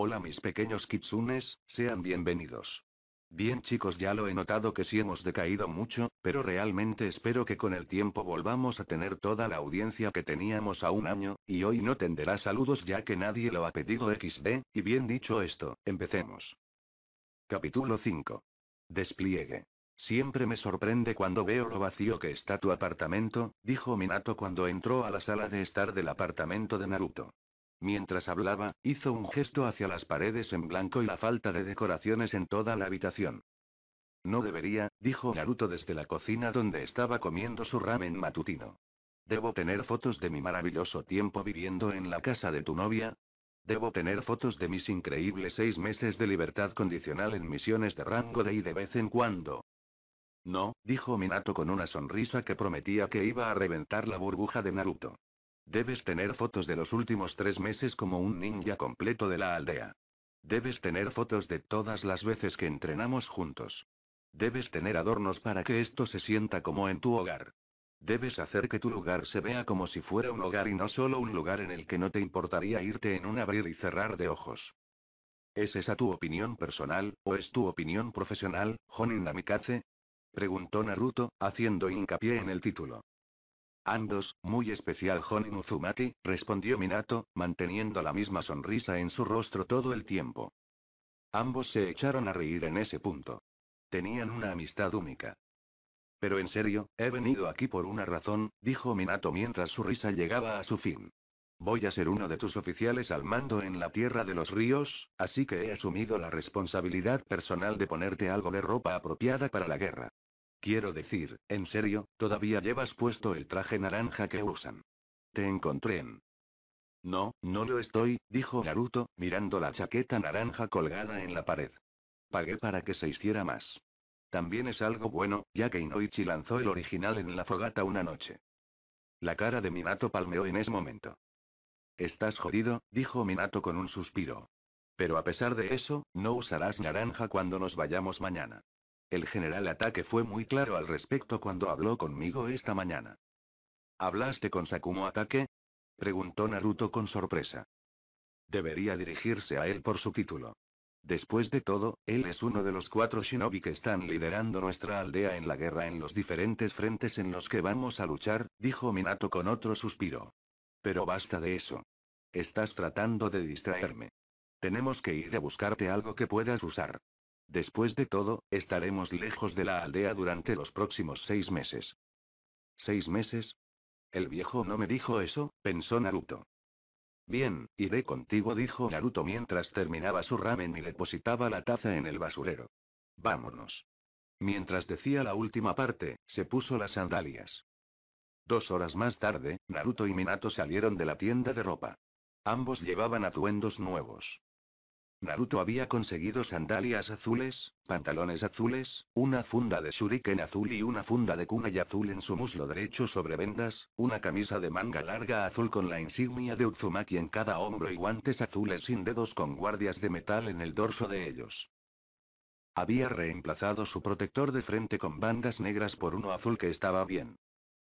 Hola mis pequeños kitsunes, sean bienvenidos. Bien chicos, ya lo he notado que sí hemos decaído mucho, pero realmente espero que con el tiempo volvamos a tener toda la audiencia que teníamos a un año, y hoy no tenderá saludos ya que nadie lo ha pedido XD, y bien dicho esto, empecemos. Capítulo 5. Despliegue. Siempre me sorprende cuando veo lo vacío que está tu apartamento, dijo Minato cuando entró a la sala de estar del apartamento de Naruto. Mientras hablaba, hizo un gesto hacia las paredes en blanco y la falta de decoraciones en toda la habitación. No debería, dijo Naruto desde la cocina donde estaba comiendo su ramen matutino. ¿Debo tener fotos de mi maravilloso tiempo viviendo en la casa de tu novia? ¿Debo tener fotos de mis increíbles seis meses de libertad condicional en misiones de rango de y de vez en cuando? No, dijo Minato con una sonrisa que prometía que iba a reventar la burbuja de Naruto. Debes tener fotos de los últimos tres meses como un ninja completo de la aldea. Debes tener fotos de todas las veces que entrenamos juntos. Debes tener adornos para que esto se sienta como en tu hogar. Debes hacer que tu lugar se vea como si fuera un hogar y no solo un lugar en el que no te importaría irte en un abrir y cerrar de ojos. ¿Es esa tu opinión personal, o es tu opinión profesional, Honin Namikaze? Preguntó Naruto, haciendo hincapié en el título. Ambos, muy especial Jonin Uzumaki, respondió Minato, manteniendo la misma sonrisa en su rostro todo el tiempo. Ambos se echaron a reír en ese punto. Tenían una amistad única. Pero en serio, he venido aquí por una razón, dijo Minato mientras su risa llegaba a su fin. Voy a ser uno de tus oficiales al mando en la Tierra de los Ríos, así que he asumido la responsabilidad personal de ponerte algo de ropa apropiada para la guerra. Quiero decir, en serio, todavía llevas puesto el traje naranja que usan. Te encontré en... No, no lo estoy, dijo Naruto, mirando la chaqueta naranja colgada en la pared. Pagué para que se hiciera más. También es algo bueno, ya que Inoichi lanzó el original en la fogata una noche. La cara de Minato palmeó en ese momento. Estás jodido, dijo Minato con un suspiro. Pero a pesar de eso, no usarás naranja cuando nos vayamos mañana. El general Ataque fue muy claro al respecto cuando habló conmigo esta mañana. ¿Hablaste con Sakumo Ataque? preguntó Naruto con sorpresa. Debería dirigirse a él por su título. Después de todo, él es uno de los cuatro shinobi que están liderando nuestra aldea en la guerra en los diferentes frentes en los que vamos a luchar, dijo Minato con otro suspiro. Pero basta de eso. Estás tratando de distraerme. Tenemos que ir a buscarte algo que puedas usar. Después de todo, estaremos lejos de la aldea durante los próximos seis meses. ¿Seis meses? El viejo no me dijo eso, pensó Naruto. Bien, iré contigo, dijo Naruto mientras terminaba su ramen y depositaba la taza en el basurero. Vámonos. Mientras decía la última parte, se puso las sandalias. Dos horas más tarde, Naruto y Minato salieron de la tienda de ropa. Ambos llevaban atuendos nuevos. Naruto había conseguido sandalias azules, pantalones azules, una funda de shuriken azul y una funda de kunai azul en su muslo derecho sobre vendas, una camisa de manga larga azul con la insignia de Uzumaki en cada hombro y guantes azules sin dedos con guardias de metal en el dorso de ellos. Había reemplazado su protector de frente con bandas negras por uno azul que estaba bien.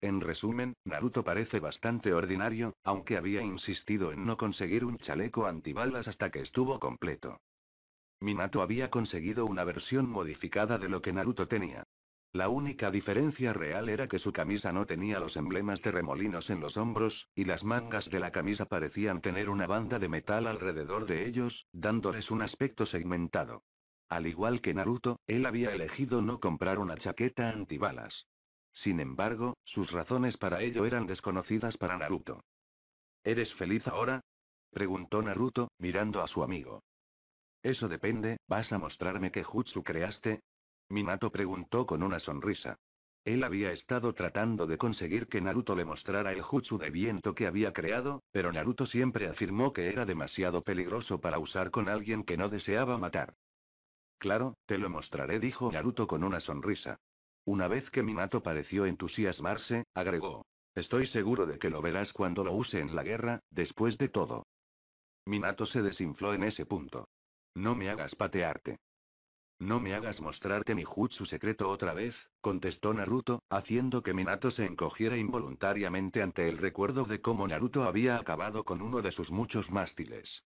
En resumen, Naruto parece bastante ordinario, aunque había insistido en no conseguir un chaleco antibalas hasta que estuvo completo. Minato había conseguido una versión modificada de lo que Naruto tenía. La única diferencia real era que su camisa no tenía los emblemas de remolinos en los hombros, y las mangas de la camisa parecían tener una banda de metal alrededor de ellos, dándoles un aspecto segmentado. Al igual que Naruto, él había elegido no comprar una chaqueta antibalas. Sin embargo, sus razones para ello eran desconocidas para Naruto. ¿Eres feliz ahora? preguntó Naruto, mirando a su amigo. Eso depende, ¿vas a mostrarme qué jutsu creaste? Minato preguntó con una sonrisa. Él había estado tratando de conseguir que Naruto le mostrara el jutsu de viento que había creado, pero Naruto siempre afirmó que era demasiado peligroso para usar con alguien que no deseaba matar. Claro, te lo mostraré, dijo Naruto con una sonrisa. Una vez que Minato pareció entusiasmarse, agregó. Estoy seguro de que lo verás cuando lo use en la guerra, después de todo. Minato se desinfló en ese punto. No me hagas patearte. No me hagas mostrarte mi jutsu secreto otra vez, contestó Naruto, haciendo que Minato se encogiera involuntariamente ante el recuerdo de cómo Naruto había acabado con uno de sus muchos mástiles.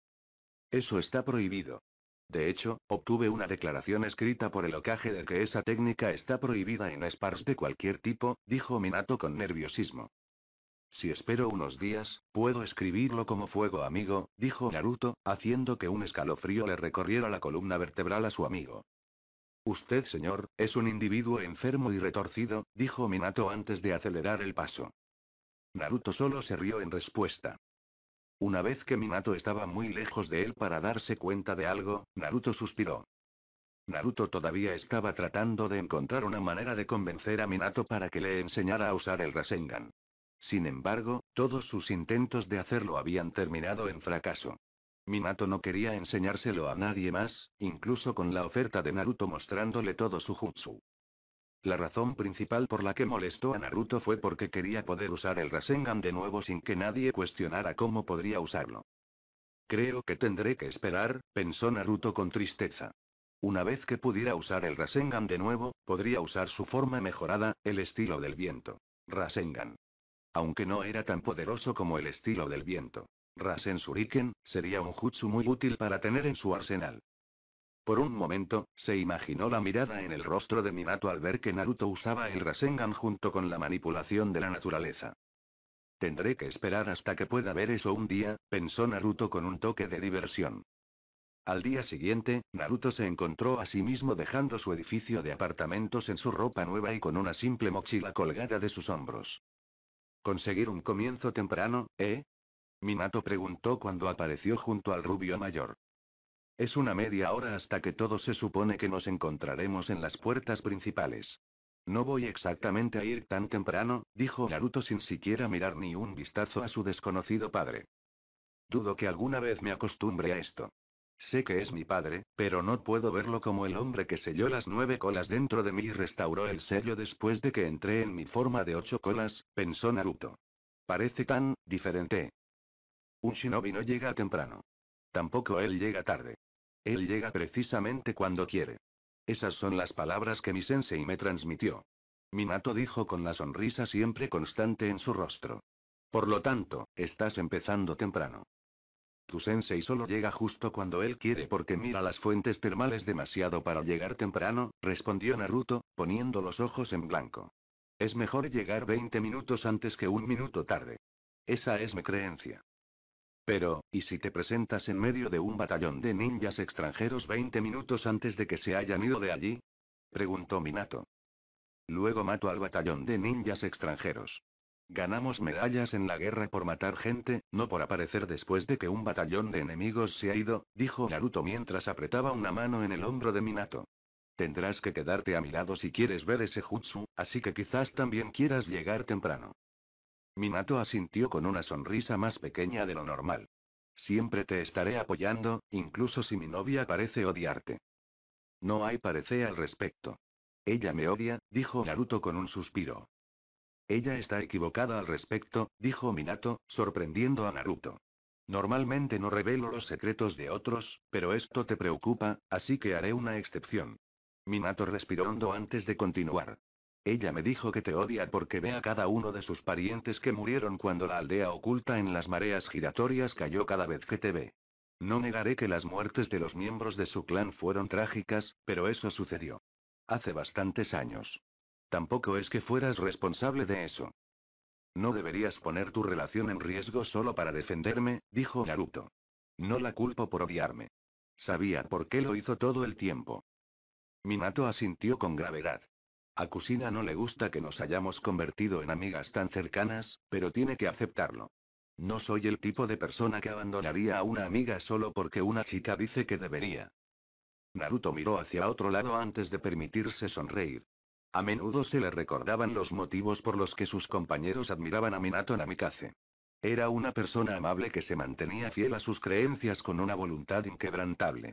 Eso está prohibido. De hecho, obtuve una declaración escrita por el ocaje de que esa técnica está prohibida en spars de cualquier tipo, dijo Minato con nerviosismo. Si espero unos días, puedo escribirlo como fuego amigo, dijo Naruto, haciendo que un escalofrío le recorriera la columna vertebral a su amigo. Usted, señor, es un individuo enfermo y retorcido, dijo Minato antes de acelerar el paso. Naruto solo se rió en respuesta. Una vez que Minato estaba muy lejos de él para darse cuenta de algo, Naruto suspiró. Naruto todavía estaba tratando de encontrar una manera de convencer a Minato para que le enseñara a usar el Rasengan. Sin embargo, todos sus intentos de hacerlo habían terminado en fracaso. Minato no quería enseñárselo a nadie más, incluso con la oferta de Naruto mostrándole todo su jutsu. La razón principal por la que molestó a Naruto fue porque quería poder usar el Rasengan de nuevo sin que nadie cuestionara cómo podría usarlo. Creo que tendré que esperar, pensó Naruto con tristeza. Una vez que pudiera usar el Rasengan de nuevo, podría usar su forma mejorada, el estilo del viento. Rasengan. Aunque no era tan poderoso como el estilo del viento. Rasen sería un jutsu muy útil para tener en su arsenal. Por un momento, se imaginó la mirada en el rostro de Minato al ver que Naruto usaba el Rasengan junto con la manipulación de la naturaleza. Tendré que esperar hasta que pueda ver eso un día, pensó Naruto con un toque de diversión. Al día siguiente, Naruto se encontró a sí mismo dejando su edificio de apartamentos en su ropa nueva y con una simple mochila colgada de sus hombros. ¿Conseguir un comienzo temprano, eh? Minato preguntó cuando apareció junto al rubio mayor. Es una media hora hasta que todo se supone que nos encontraremos en las puertas principales. No voy exactamente a ir tan temprano, dijo Naruto sin siquiera mirar ni un vistazo a su desconocido padre. Dudo que alguna vez me acostumbre a esto. Sé que es mi padre, pero no puedo verlo como el hombre que selló las nueve colas dentro de mí y restauró el sello después de que entré en mi forma de ocho colas, pensó Naruto. Parece tan diferente. Un shinobi no llega temprano. Tampoco él llega tarde. Él llega precisamente cuando quiere. Esas son las palabras que mi sensei me transmitió. Minato dijo con la sonrisa siempre constante en su rostro. Por lo tanto, estás empezando temprano. Tu sensei solo llega justo cuando él quiere porque mira las fuentes termales demasiado para llegar temprano, respondió Naruto, poniendo los ojos en blanco. Es mejor llegar 20 minutos antes que un minuto tarde. Esa es mi creencia. Pero, ¿y si te presentas en medio de un batallón de ninjas extranjeros 20 minutos antes de que se hayan ido de allí? preguntó Minato. Luego mato al batallón de ninjas extranjeros. Ganamos medallas en la guerra por matar gente, no por aparecer después de que un batallón de enemigos se ha ido, dijo Naruto mientras apretaba una mano en el hombro de Minato. Tendrás que quedarte a mi lado si quieres ver ese jutsu, así que quizás también quieras llegar temprano. Minato asintió con una sonrisa más pequeña de lo normal. Siempre te estaré apoyando, incluso si mi novia parece odiarte. No hay parece al respecto. Ella me odia, dijo Naruto con un suspiro. Ella está equivocada al respecto, dijo Minato, sorprendiendo a Naruto. Normalmente no revelo los secretos de otros, pero esto te preocupa, así que haré una excepción. Minato respiró hondo antes de continuar. Ella me dijo que te odia porque ve a cada uno de sus parientes que murieron cuando la aldea oculta en las mareas giratorias cayó cada vez que te ve. No negaré que las muertes de los miembros de su clan fueron trágicas, pero eso sucedió. Hace bastantes años. Tampoco es que fueras responsable de eso. No deberías poner tu relación en riesgo solo para defenderme, dijo Naruto. No la culpo por odiarme. Sabía por qué lo hizo todo el tiempo. Minato asintió con gravedad. A Kusina no le gusta que nos hayamos convertido en amigas tan cercanas, pero tiene que aceptarlo. No soy el tipo de persona que abandonaría a una amiga solo porque una chica dice que debería. Naruto miró hacia otro lado antes de permitirse sonreír. A menudo se le recordaban los motivos por los que sus compañeros admiraban a Minato Namikaze. Era una persona amable que se mantenía fiel a sus creencias con una voluntad inquebrantable.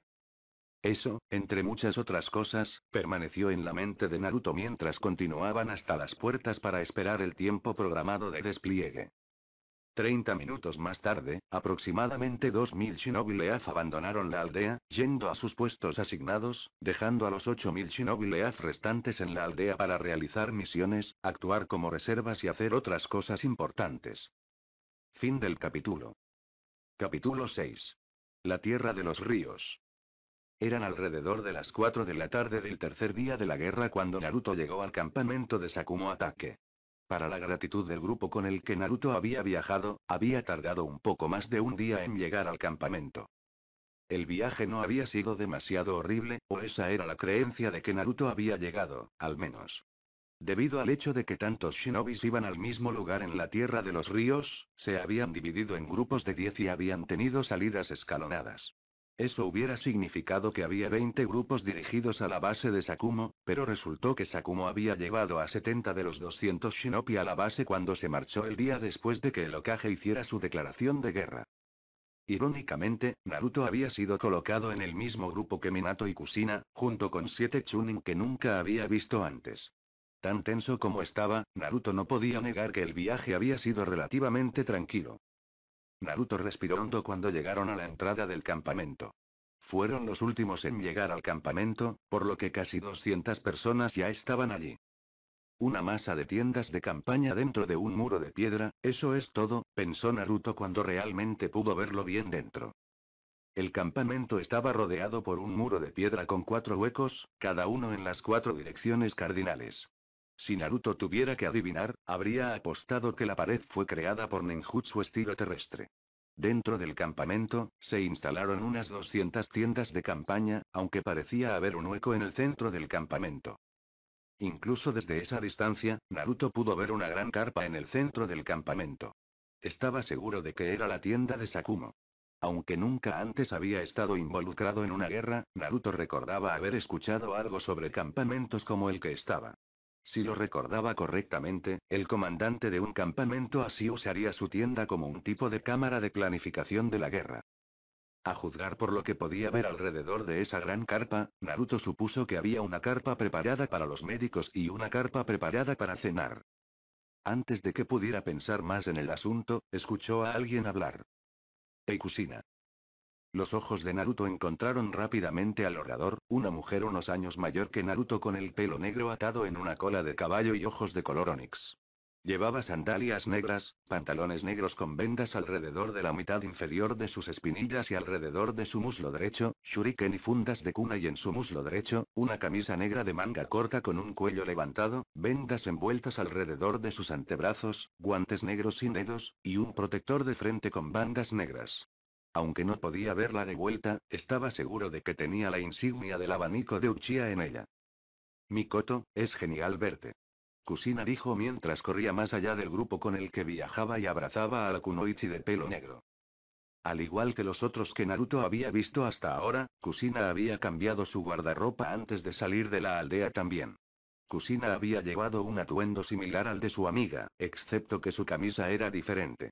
Eso, entre muchas otras cosas, permaneció en la mente de Naruto mientras continuaban hasta las puertas para esperar el tiempo programado de despliegue. Treinta minutos más tarde, aproximadamente 2.000 shinobi leaf abandonaron la aldea, yendo a sus puestos asignados, dejando a los 8.000 shinobi leaf restantes en la aldea para realizar misiones, actuar como reservas y hacer otras cosas importantes. Fin del capítulo. Capítulo 6. La Tierra de los Ríos. Eran alrededor de las 4 de la tarde del tercer día de la guerra cuando Naruto llegó al campamento de Sakumo Ataque. Para la gratitud del grupo con el que Naruto había viajado, había tardado un poco más de un día en llegar al campamento. El viaje no había sido demasiado horrible, o esa era la creencia de que Naruto había llegado, al menos. Debido al hecho de que tantos shinobis iban al mismo lugar en la Tierra de los Ríos, se habían dividido en grupos de 10 y habían tenido salidas escalonadas. Eso hubiera significado que había 20 grupos dirigidos a la base de Sakumo, pero resultó que Sakumo había llevado a 70 de los 200 shinobi a la base cuando se marchó el día después de que el Okage hiciera su declaración de guerra. Irónicamente, Naruto había sido colocado en el mismo grupo que Minato y Kusina, junto con siete Chunin que nunca había visto antes. Tan tenso como estaba, Naruto no podía negar que el viaje había sido relativamente tranquilo. Naruto respiró hondo cuando llegaron a la entrada del campamento. Fueron los últimos en llegar al campamento, por lo que casi 200 personas ya estaban allí. Una masa de tiendas de campaña dentro de un muro de piedra, eso es todo, pensó Naruto cuando realmente pudo verlo bien dentro. El campamento estaba rodeado por un muro de piedra con cuatro huecos, cada uno en las cuatro direcciones cardinales. Si Naruto tuviera que adivinar, habría apostado que la pared fue creada por ninjutsu estilo terrestre. Dentro del campamento, se instalaron unas 200 tiendas de campaña, aunque parecía haber un hueco en el centro del campamento. Incluso desde esa distancia, Naruto pudo ver una gran carpa en el centro del campamento. Estaba seguro de que era la tienda de Sakumo. Aunque nunca antes había estado involucrado en una guerra, Naruto recordaba haber escuchado algo sobre campamentos como el que estaba. Si lo recordaba correctamente, el comandante de un campamento así usaría su tienda como un tipo de cámara de planificación de la guerra. A juzgar por lo que podía ver alrededor de esa gran carpa, Naruto supuso que había una carpa preparada para los médicos y una carpa preparada para cenar. Antes de que pudiera pensar más en el asunto, escuchó a alguien hablar. Eikusina. Los ojos de Naruto encontraron rápidamente al orador, una mujer unos años mayor que Naruto con el pelo negro atado en una cola de caballo y ojos de color onix. Llevaba sandalias negras, pantalones negros con vendas alrededor de la mitad inferior de sus espinillas y alrededor de su muslo derecho, shuriken y fundas de cuna y en su muslo derecho, una camisa negra de manga corta con un cuello levantado, vendas envueltas alrededor de sus antebrazos, guantes negros sin dedos, y un protector de frente con bandas negras. Aunque no podía verla de vuelta, estaba seguro de que tenía la insignia del abanico de Uchiha en ella. Mikoto, es genial verte. Kusina dijo mientras corría más allá del grupo con el que viajaba y abrazaba a la Kunoichi de pelo negro. Al igual que los otros que Naruto había visto hasta ahora, Kusina había cambiado su guardarropa antes de salir de la aldea también. Kusina había llevado un atuendo similar al de su amiga, excepto que su camisa era diferente.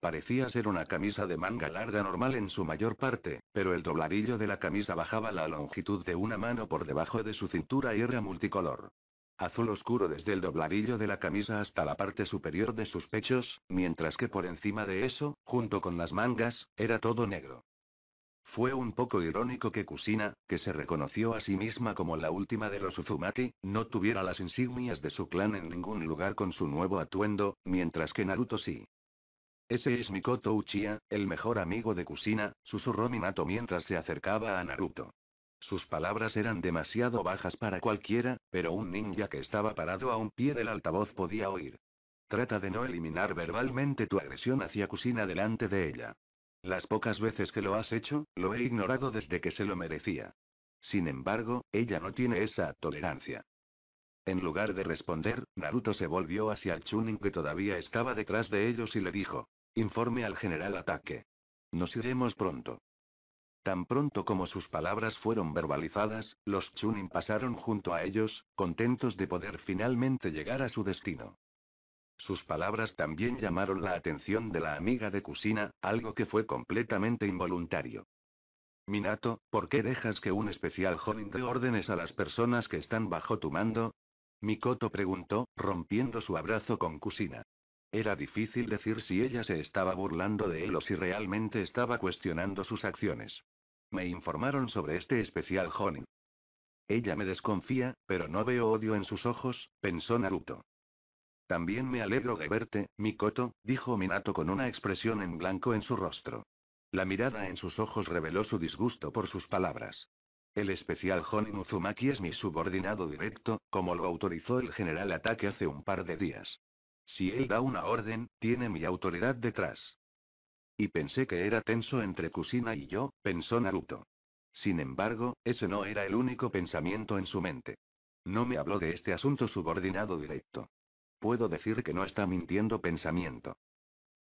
Parecía ser una camisa de manga larga normal en su mayor parte, pero el dobladillo de la camisa bajaba la longitud de una mano por debajo de su cintura y era multicolor. Azul oscuro desde el dobladillo de la camisa hasta la parte superior de sus pechos, mientras que por encima de eso, junto con las mangas, era todo negro. Fue un poco irónico que Kusina, que se reconoció a sí misma como la última de los Uzumaki, no tuviera las insignias de su clan en ningún lugar con su nuevo atuendo, mientras que Naruto sí. Ese es Mikoto Uchiha, el mejor amigo de Kusina, susurró Minato mientras se acercaba a Naruto. Sus palabras eran demasiado bajas para cualquiera, pero un ninja que estaba parado a un pie del altavoz podía oír. Trata de no eliminar verbalmente tu agresión hacia Kusina delante de ella. Las pocas veces que lo has hecho, lo he ignorado desde que se lo merecía. Sin embargo, ella no tiene esa tolerancia. En lugar de responder, Naruto se volvió hacia el Chunin que todavía estaba detrás de ellos y le dijo, Informe al general Ataque. Nos iremos pronto. Tan pronto como sus palabras fueron verbalizadas, los Chunin pasaron junto a ellos, contentos de poder finalmente llegar a su destino. Sus palabras también llamaron la atención de la amiga de Kusina, algo que fue completamente involuntario. Minato, ¿por qué dejas que un especial Jonin dé órdenes a las personas que están bajo tu mando? Mikoto preguntó, rompiendo su abrazo con Kusina. Era difícil decir si ella se estaba burlando de él o si realmente estaba cuestionando sus acciones. Me informaron sobre este especial Jonin. Ella me desconfía, pero no veo odio en sus ojos, pensó Naruto. También me alegro de verte, Mikoto, dijo Minato con una expresión en blanco en su rostro. La mirada en sus ojos reveló su disgusto por sus palabras. El especial Honin Uzumaki es mi subordinado directo, como lo autorizó el general Ataque hace un par de días. Si él da una orden, tiene mi autoridad detrás. Y pensé que era tenso entre Kusina y yo, pensó Naruto. Sin embargo, ese no era el único pensamiento en su mente. No me habló de este asunto subordinado directo. Puedo decir que no está mintiendo pensamiento.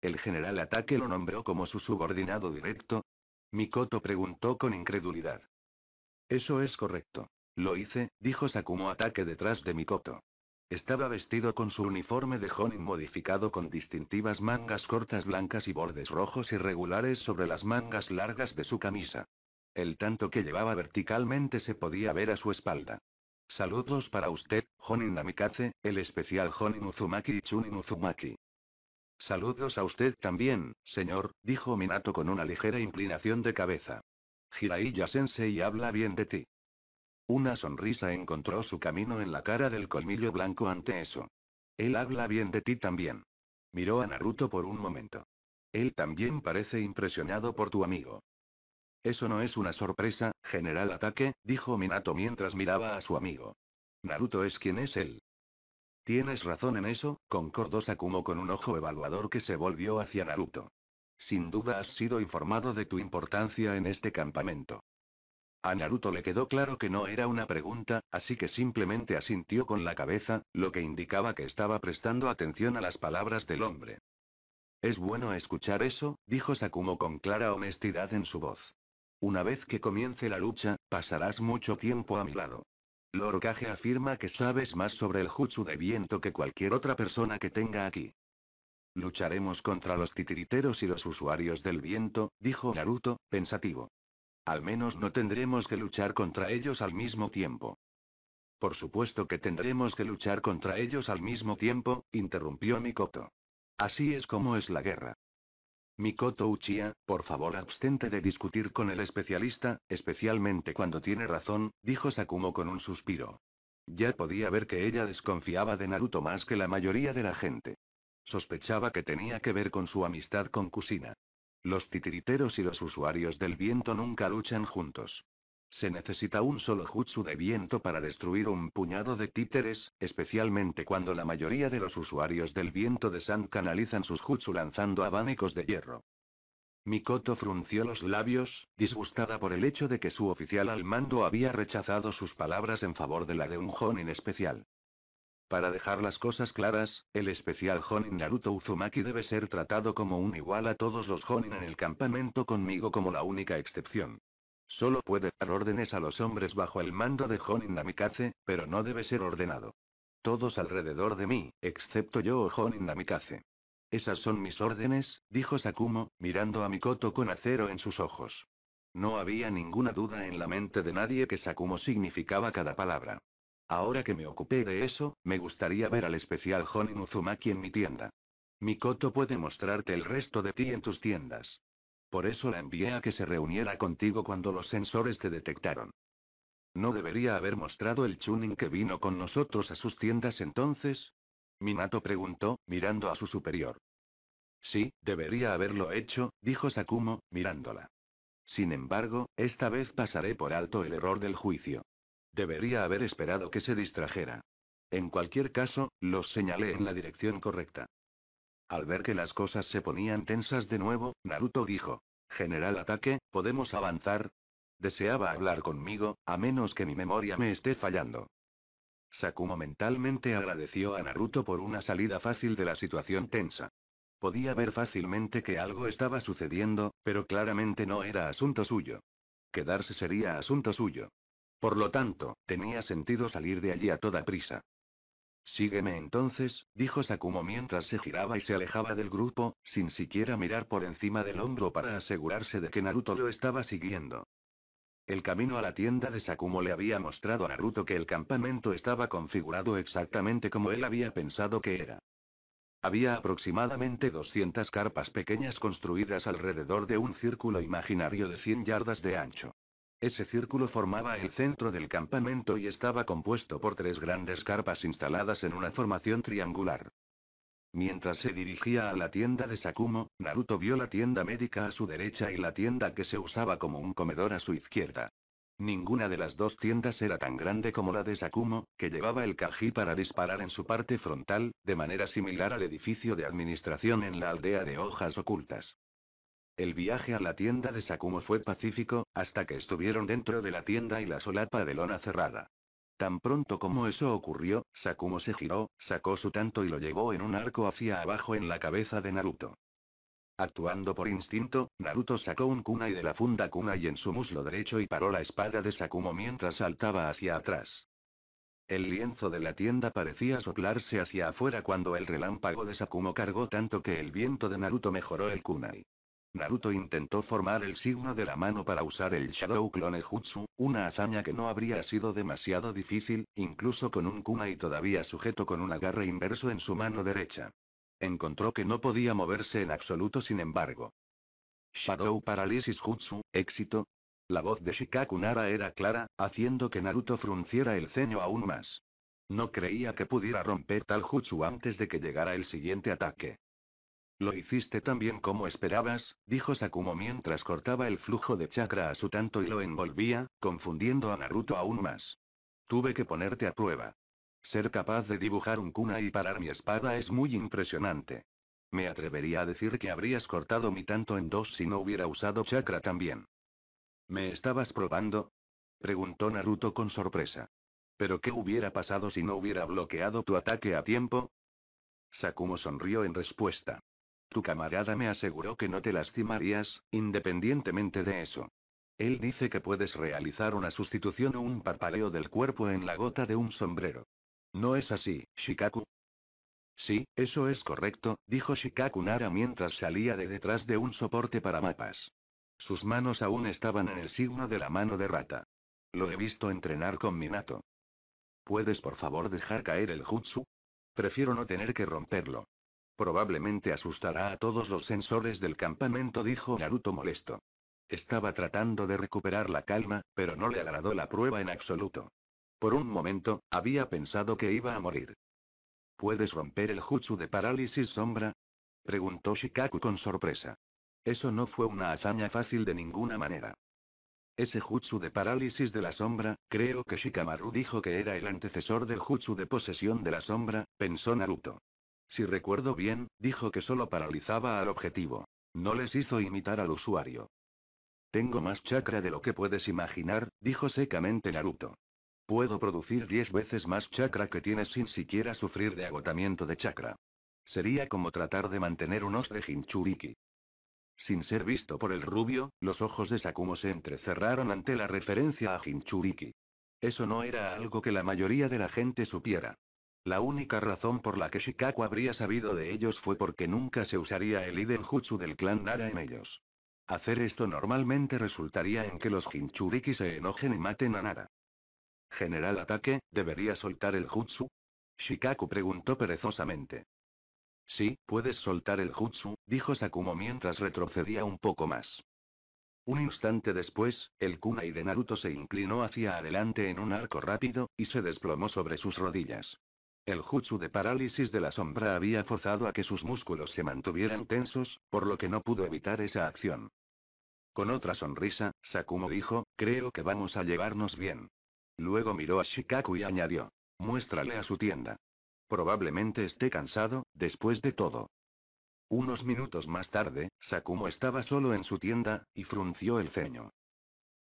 El general Ataque lo nombró como su subordinado directo. Mikoto preguntó con incredulidad. Eso es correcto. Lo hice, dijo Sakumo Ataque detrás de Mikoto. Estaba vestido con su uniforme de Jonin modificado con distintivas mangas cortas blancas y bordes rojos irregulares sobre las mangas largas de su camisa. El tanto que llevaba verticalmente se podía ver a su espalda. Saludos para usted, Jonin Namikaze, el especial Jonin Uzumaki y Chunin Uzumaki. Saludos a usted también, señor, dijo Minato con una ligera inclinación de cabeza. Jiraiya-sensei habla bien de ti. Una sonrisa encontró su camino en la cara del colmillo blanco ante eso. Él habla bien de ti también. Miró a Naruto por un momento. Él también parece impresionado por tu amigo. Eso no es una sorpresa, general ataque, dijo Minato mientras miraba a su amigo. Naruto es quien es él. Tienes razón en eso, concordó Sakumo con un ojo evaluador que se volvió hacia Naruto. Sin duda has sido informado de tu importancia en este campamento. A Naruto le quedó claro que no era una pregunta, así que simplemente asintió con la cabeza, lo que indicaba que estaba prestando atención a las palabras del hombre. Es bueno escuchar eso, dijo Sakumo con clara honestidad en su voz. Una vez que comience la lucha, pasarás mucho tiempo a mi lado. Lord afirma que sabes más sobre el jutsu de viento que cualquier otra persona que tenga aquí. Lucharemos contra los titiriteros y los usuarios del viento, dijo Naruto, pensativo. Al menos no tendremos que luchar contra ellos al mismo tiempo. Por supuesto que tendremos que luchar contra ellos al mismo tiempo, interrumpió Mikoto. Así es como es la guerra. Mikoto Uchiha, por favor abstente de discutir con el especialista, especialmente cuando tiene razón, dijo Sakumo con un suspiro. Ya podía ver que ella desconfiaba de Naruto más que la mayoría de la gente. Sospechaba que tenía que ver con su amistad con Kusina. Los titiriteros y los usuarios del viento nunca luchan juntos. Se necesita un solo jutsu de viento para destruir un puñado de títeres, especialmente cuando la mayoría de los usuarios del viento de San canalizan sus jutsu lanzando abanicos de hierro. Mikoto frunció los labios, disgustada por el hecho de que su oficial al mando había rechazado sus palabras en favor de la de un en especial. Para dejar las cosas claras, el especial Honin Naruto Uzumaki debe ser tratado como un igual a todos los Honin en el campamento conmigo como la única excepción. Solo puede dar órdenes a los hombres bajo el mando de Honin Namikaze, pero no debe ser ordenado. Todos alrededor de mí, excepto yo o Honin Namikaze. Esas son mis órdenes, dijo Sakumo, mirando a Mikoto con acero en sus ojos. No había ninguna duda en la mente de nadie que Sakumo significaba cada palabra. Ahora que me ocupé de eso, me gustaría ver al especial Honey Uzumaki en mi tienda. Mikoto puede mostrarte el resto de ti en tus tiendas. Por eso la envié a que se reuniera contigo cuando los sensores te detectaron. ¿No debería haber mostrado el Chunin que vino con nosotros a sus tiendas entonces? Minato preguntó, mirando a su superior. Sí, debería haberlo hecho, dijo Sakumo, mirándola. Sin embargo, esta vez pasaré por alto el error del juicio. Debería haber esperado que se distrajera. En cualquier caso, los señalé en la dirección correcta. Al ver que las cosas se ponían tensas de nuevo, Naruto dijo, General Ataque, ¿podemos avanzar? Deseaba hablar conmigo, a menos que mi memoria me esté fallando. Sakumo mentalmente agradeció a Naruto por una salida fácil de la situación tensa. Podía ver fácilmente que algo estaba sucediendo, pero claramente no era asunto suyo. Quedarse sería asunto suyo. Por lo tanto, tenía sentido salir de allí a toda prisa. Sígueme entonces, dijo Sakumo mientras se giraba y se alejaba del grupo, sin siquiera mirar por encima del hombro para asegurarse de que Naruto lo estaba siguiendo. El camino a la tienda de Sakumo le había mostrado a Naruto que el campamento estaba configurado exactamente como él había pensado que era. Había aproximadamente 200 carpas pequeñas construidas alrededor de un círculo imaginario de 100 yardas de ancho. Ese círculo formaba el centro del campamento y estaba compuesto por tres grandes carpas instaladas en una formación triangular. Mientras se dirigía a la tienda de Sakumo, Naruto vio la tienda médica a su derecha y la tienda que se usaba como un comedor a su izquierda. Ninguna de las dos tiendas era tan grande como la de Sakumo, que llevaba el kaji para disparar en su parte frontal, de manera similar al edificio de administración en la aldea de hojas ocultas. El viaje a la tienda de Sakumo fue pacífico, hasta que estuvieron dentro de la tienda y la solapa de lona cerrada. Tan pronto como eso ocurrió, Sakumo se giró, sacó su tanto y lo llevó en un arco hacia abajo en la cabeza de Naruto. Actuando por instinto, Naruto sacó un kunai de la funda kunai en su muslo derecho y paró la espada de Sakumo mientras saltaba hacia atrás. El lienzo de la tienda parecía soplarse hacia afuera cuando el relámpago de Sakumo cargó tanto que el viento de Naruto mejoró el kunai. Naruto intentó formar el signo de la mano para usar el Shadow Clone Jutsu, una hazaña que no habría sido demasiado difícil, incluso con un y todavía sujeto con un agarre inverso en su mano derecha. Encontró que no podía moverse en absoluto sin embargo. Shadow Paralysis Jutsu, éxito. La voz de Shikaku Nara era clara, haciendo que Naruto frunciera el ceño aún más. No creía que pudiera romper tal jutsu antes de que llegara el siguiente ataque. Lo hiciste tan bien como esperabas, dijo Sakumo mientras cortaba el flujo de chakra a su tanto y lo envolvía, confundiendo a Naruto aún más. Tuve que ponerte a prueba. Ser capaz de dibujar un kuna y parar mi espada es muy impresionante. Me atrevería a decir que habrías cortado mi tanto en dos si no hubiera usado chakra también. ¿Me estabas probando? preguntó Naruto con sorpresa. ¿Pero qué hubiera pasado si no hubiera bloqueado tu ataque a tiempo? Sakumo sonrió en respuesta. Tu camarada me aseguró que no te lastimarías, independientemente de eso. Él dice que puedes realizar una sustitución o un parpaleo del cuerpo en la gota de un sombrero. ¿No es así, Shikaku? Sí, eso es correcto, dijo Shikaku Nara mientras salía de detrás de un soporte para mapas. Sus manos aún estaban en el signo de la mano de rata. Lo he visto entrenar con Minato. ¿Puedes por favor dejar caer el jutsu? Prefiero no tener que romperlo. Probablemente asustará a todos los sensores del campamento, dijo Naruto molesto. Estaba tratando de recuperar la calma, pero no le agradó la prueba en absoluto. Por un momento, había pensado que iba a morir. ¿Puedes romper el jutsu de parálisis sombra? preguntó Shikaku con sorpresa. Eso no fue una hazaña fácil de ninguna manera. Ese jutsu de parálisis de la sombra, creo que Shikamaru dijo que era el antecesor del jutsu de posesión de la sombra, pensó Naruto. Si recuerdo bien, dijo que solo paralizaba al objetivo. No les hizo imitar al usuario. Tengo más chakra de lo que puedes imaginar, dijo secamente Naruto. Puedo producir diez veces más chakra que tienes sin siquiera sufrir de agotamiento de chakra. Sería como tratar de mantener un os de Hinchuriki. Sin ser visto por el rubio, los ojos de Sakumo se entrecerraron ante la referencia a Hinchuriki. Eso no era algo que la mayoría de la gente supiera. La única razón por la que Shikaku habría sabido de ellos fue porque nunca se usaría el Iden Jutsu del clan Nara en ellos. Hacer esto normalmente resultaría en que los Jinchuriki se enojen y maten a Nara. General Ataque, ¿debería soltar el Jutsu? Shikaku preguntó perezosamente. Sí, puedes soltar el Jutsu, dijo Sakumo mientras retrocedía un poco más. Un instante después, el kunai de Naruto se inclinó hacia adelante en un arco rápido, y se desplomó sobre sus rodillas. El jutsu de parálisis de la sombra había forzado a que sus músculos se mantuvieran tensos, por lo que no pudo evitar esa acción. Con otra sonrisa, Sakumo dijo, creo que vamos a llevarnos bien. Luego miró a Shikaku y añadió, muéstrale a su tienda. Probablemente esté cansado, después de todo. Unos minutos más tarde, Sakumo estaba solo en su tienda, y frunció el ceño.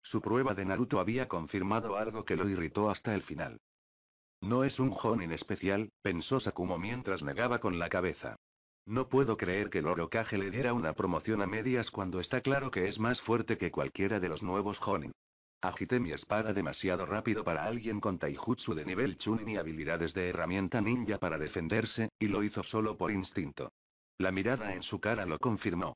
Su prueba de Naruto había confirmado algo que lo irritó hasta el final. No es un Jonin especial, pensó Sakumo mientras negaba con la cabeza. No puedo creer que el Orocaje le diera una promoción a medias cuando está claro que es más fuerte que cualquiera de los nuevos Jonin. Agité mi espada demasiado rápido para alguien con taijutsu de nivel chunin y habilidades de herramienta ninja para defenderse, y lo hizo solo por instinto. La mirada en su cara lo confirmó.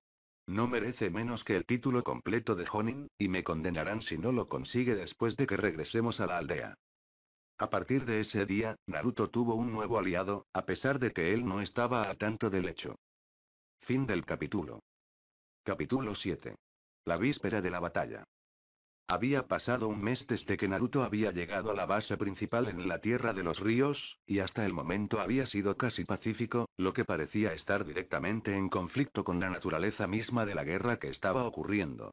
No merece menos que el título completo de Jonin, y me condenarán si no lo consigue después de que regresemos a la aldea. A partir de ese día, Naruto tuvo un nuevo aliado, a pesar de que él no estaba al tanto del hecho. Fin del capítulo. Capítulo 7. La víspera de la batalla. Había pasado un mes desde que Naruto había llegado a la base principal en la Tierra de los Ríos, y hasta el momento había sido casi pacífico, lo que parecía estar directamente en conflicto con la naturaleza misma de la guerra que estaba ocurriendo.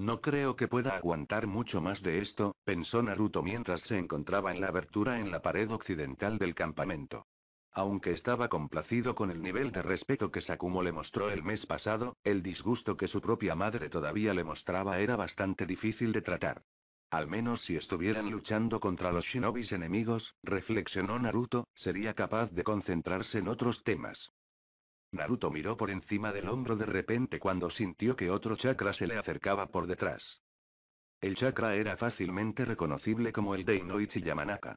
No creo que pueda aguantar mucho más de esto, pensó Naruto mientras se encontraba en la abertura en la pared occidental del campamento. Aunque estaba complacido con el nivel de respeto que Sakumo le mostró el mes pasado, el disgusto que su propia madre todavía le mostraba era bastante difícil de tratar. Al menos si estuvieran luchando contra los shinobis enemigos, reflexionó Naruto, sería capaz de concentrarse en otros temas. Naruto miró por encima del hombro de repente cuando sintió que otro chakra se le acercaba por detrás. El chakra era fácilmente reconocible como el de Inoichi Yamanaka.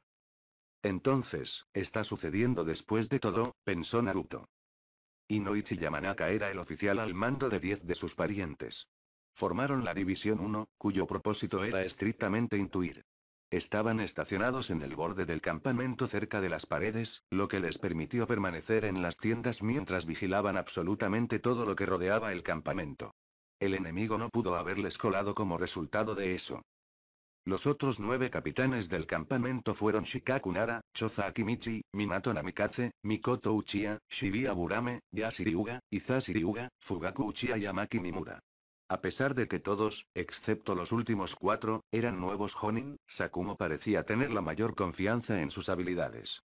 Entonces, está sucediendo después de todo, pensó Naruto. Inoichi Yamanaka era el oficial al mando de diez de sus parientes. Formaron la División 1, cuyo propósito era estrictamente intuir. Estaban estacionados en el borde del campamento cerca de las paredes, lo que les permitió permanecer en las tiendas mientras vigilaban absolutamente todo lo que rodeaba el campamento. El enemigo no pudo haberles colado como resultado de eso. Los otros nueve capitanes del campamento fueron Shikakunara, Choza Michi, Minato Namikaze, Mikoto Uchiha, Shibi Burame, Yashiriuga, Uga, Fugaku Uchiha y Amaki Mimura. A pesar de que todos, excepto los últimos cuatro, eran nuevos Jonin, Sakumo parecía tener la mayor confianza en sus habilidades.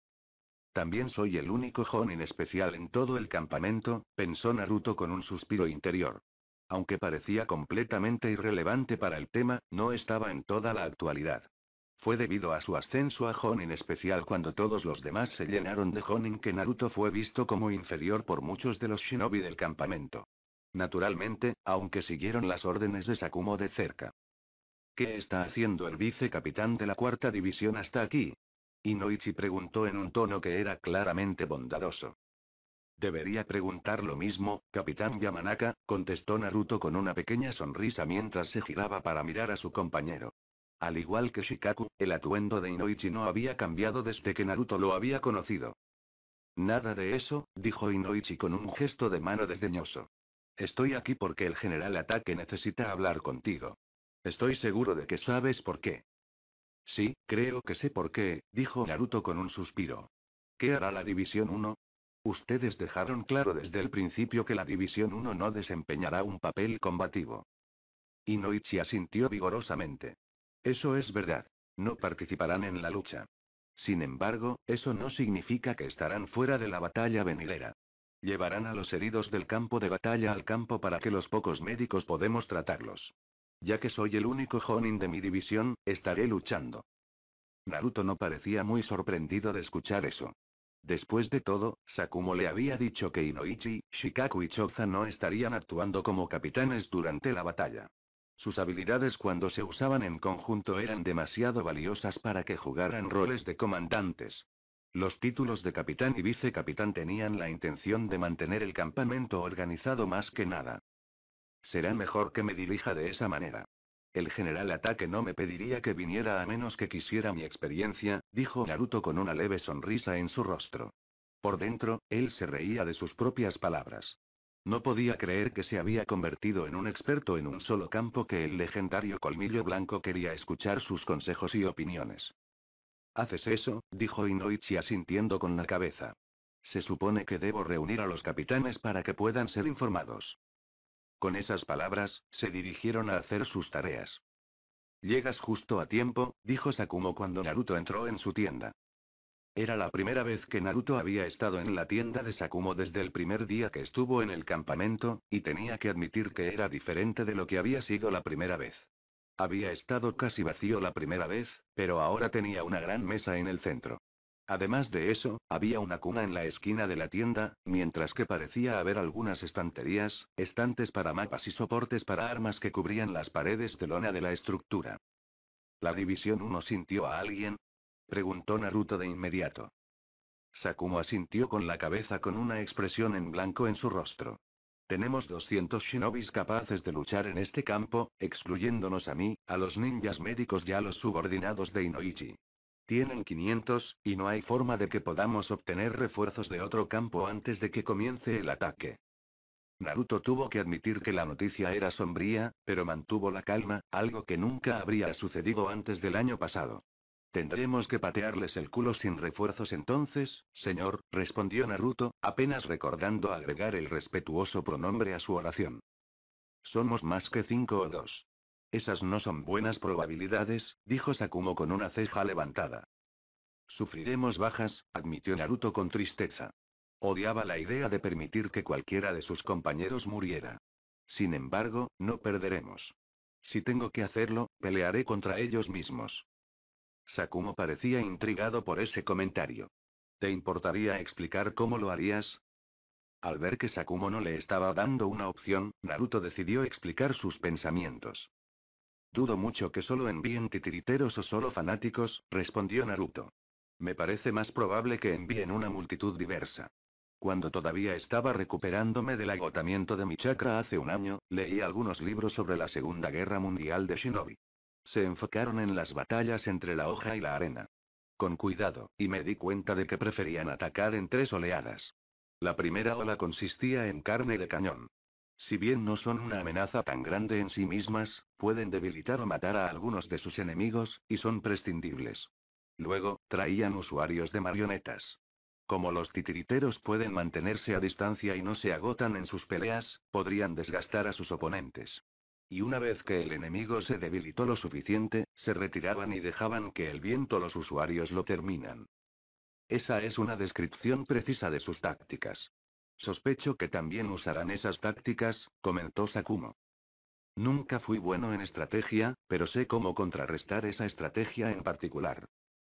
También soy el único Jonin especial en todo el campamento, pensó Naruto con un suspiro interior. Aunque parecía completamente irrelevante para el tema, no estaba en toda la actualidad. Fue debido a su ascenso a Honin especial cuando todos los demás se llenaron de Honin que Naruto fue visto como inferior por muchos de los shinobi del campamento. Naturalmente, aunque siguieron las órdenes de Sakumo de cerca. ¿Qué está haciendo el vicecapitán de la cuarta división hasta aquí? Inoichi preguntó en un tono que era claramente bondadoso. Debería preguntar lo mismo, capitán Yamanaka, contestó Naruto con una pequeña sonrisa mientras se giraba para mirar a su compañero. Al igual que Shikaku, el atuendo de Inoichi no había cambiado desde que Naruto lo había conocido. Nada de eso, dijo Inoichi con un gesto de mano desdeñoso. Estoy aquí porque el general Ataque necesita hablar contigo. Estoy seguro de que sabes por qué. Sí, creo que sé por qué, dijo Naruto con un suspiro. ¿Qué hará la División 1? Ustedes dejaron claro desde el principio que la División 1 no desempeñará un papel combativo. Inoichi asintió vigorosamente. Eso es verdad. No participarán en la lucha. Sin embargo, eso no significa que estarán fuera de la batalla venidera. Llevarán a los heridos del campo de batalla al campo para que los pocos médicos podemos tratarlos. Ya que soy el único Jonin de mi división, estaré luchando. Naruto no parecía muy sorprendido de escuchar eso. Después de todo, Sakumo le había dicho que Inoichi, Shikaku y Choza no estarían actuando como capitanes durante la batalla. Sus habilidades cuando se usaban en conjunto eran demasiado valiosas para que jugaran roles de comandantes. Los títulos de capitán y vicecapitán tenían la intención de mantener el campamento organizado más que nada. Será mejor que me dirija de esa manera. El general Ataque no me pediría que viniera a menos que quisiera mi experiencia, dijo Naruto con una leve sonrisa en su rostro. Por dentro, él se reía de sus propias palabras. No podía creer que se había convertido en un experto en un solo campo que el legendario colmillo blanco quería escuchar sus consejos y opiniones. Haces eso, dijo Inoichi asintiendo con la cabeza. Se supone que debo reunir a los capitanes para que puedan ser informados. Con esas palabras, se dirigieron a hacer sus tareas. Llegas justo a tiempo, dijo Sakumo cuando Naruto entró en su tienda. Era la primera vez que Naruto había estado en la tienda de Sakumo desde el primer día que estuvo en el campamento, y tenía que admitir que era diferente de lo que había sido la primera vez. Había estado casi vacío la primera vez, pero ahora tenía una gran mesa en el centro. Además de eso, había una cuna en la esquina de la tienda, mientras que parecía haber algunas estanterías, estantes para mapas y soportes para armas que cubrían las paredes de lona de la estructura. ¿La División 1 sintió a alguien? preguntó Naruto de inmediato. Sakumo asintió con la cabeza con una expresión en blanco en su rostro. Tenemos 200 shinobis capaces de luchar en este campo, excluyéndonos a mí, a los ninjas médicos y a los subordinados de Inoichi. Tienen 500, y no hay forma de que podamos obtener refuerzos de otro campo antes de que comience el ataque. Naruto tuvo que admitir que la noticia era sombría, pero mantuvo la calma, algo que nunca habría sucedido antes del año pasado. Tendremos que patearles el culo sin refuerzos entonces, señor, respondió Naruto, apenas recordando agregar el respetuoso pronombre a su oración. Somos más que cinco o dos. Esas no son buenas probabilidades, dijo Sakumo con una ceja levantada. Sufriremos bajas, admitió Naruto con tristeza. Odiaba la idea de permitir que cualquiera de sus compañeros muriera. Sin embargo, no perderemos. Si tengo que hacerlo, pelearé contra ellos mismos. Sakumo parecía intrigado por ese comentario. ¿Te importaría explicar cómo lo harías? Al ver que Sakumo no le estaba dando una opción, Naruto decidió explicar sus pensamientos. Dudo mucho que solo envíen titiriteros o solo fanáticos, respondió Naruto. Me parece más probable que envíen una multitud diversa. Cuando todavía estaba recuperándome del agotamiento de mi chakra hace un año, leí algunos libros sobre la Segunda Guerra Mundial de Shinobi. Se enfocaron en las batallas entre la hoja y la arena. Con cuidado, y me di cuenta de que preferían atacar en tres oleadas. La primera ola consistía en carne de cañón. Si bien no son una amenaza tan grande en sí mismas, pueden debilitar o matar a algunos de sus enemigos, y son prescindibles. Luego, traían usuarios de marionetas. Como los titiriteros pueden mantenerse a distancia y no se agotan en sus peleas, podrían desgastar a sus oponentes y una vez que el enemigo se debilitó lo suficiente, se retiraban y dejaban que el viento los usuarios lo terminan. Esa es una descripción precisa de sus tácticas. Sospecho que también usarán esas tácticas, comentó Sakumo. Nunca fui bueno en estrategia, pero sé cómo contrarrestar esa estrategia en particular.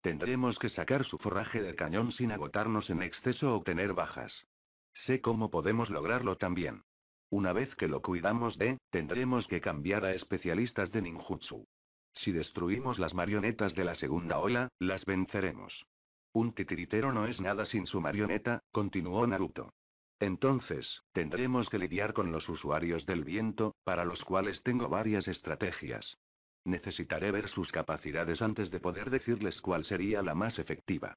Tendremos que sacar su forraje del cañón sin agotarnos en exceso o tener bajas. Sé cómo podemos lograrlo también. Una vez que lo cuidamos de, tendremos que cambiar a especialistas de ninjutsu. Si destruimos las marionetas de la segunda ola, las venceremos. Un titiritero no es nada sin su marioneta, continuó Naruto. Entonces, tendremos que lidiar con los usuarios del viento, para los cuales tengo varias estrategias. Necesitaré ver sus capacidades antes de poder decirles cuál sería la más efectiva.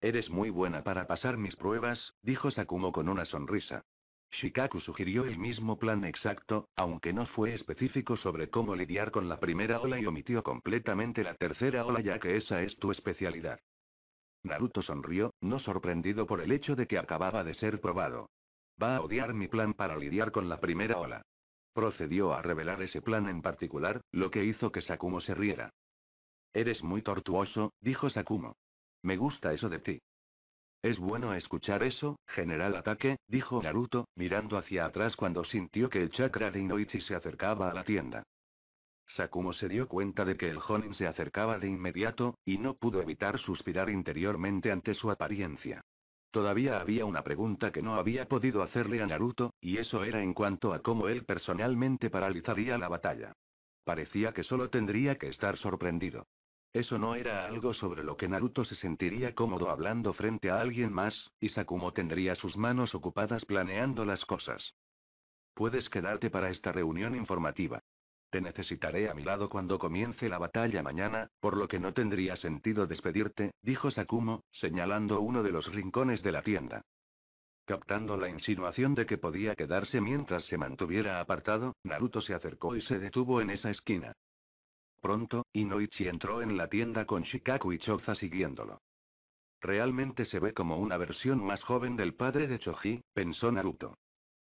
Eres muy buena para pasar mis pruebas, dijo Sakumo con una sonrisa. Shikaku sugirió el mismo plan exacto, aunque no fue específico sobre cómo lidiar con la primera ola y omitió completamente la tercera ola ya que esa es tu especialidad. Naruto sonrió, no sorprendido por el hecho de que acababa de ser probado. Va a odiar mi plan para lidiar con la primera ola. Procedió a revelar ese plan en particular, lo que hizo que Sakumo se riera. Eres muy tortuoso, dijo Sakumo. Me gusta eso de ti. Es bueno escuchar eso, general ataque, dijo Naruto, mirando hacia atrás cuando sintió que el chakra de Inoichi se acercaba a la tienda. Sakumo se dio cuenta de que el Jonin se acercaba de inmediato, y no pudo evitar suspirar interiormente ante su apariencia. Todavía había una pregunta que no había podido hacerle a Naruto, y eso era en cuanto a cómo él personalmente paralizaría la batalla. Parecía que solo tendría que estar sorprendido. Eso no era algo sobre lo que Naruto se sentiría cómodo hablando frente a alguien más, y Sakumo tendría sus manos ocupadas planeando las cosas. Puedes quedarte para esta reunión informativa. Te necesitaré a mi lado cuando comience la batalla mañana, por lo que no tendría sentido despedirte, dijo Sakumo, señalando uno de los rincones de la tienda. Captando la insinuación de que podía quedarse mientras se mantuviera apartado, Naruto se acercó y se detuvo en esa esquina. Pronto, Inoichi entró en la tienda con Shikaku y Choza siguiéndolo. Realmente se ve como una versión más joven del padre de Choji, pensó Naruto.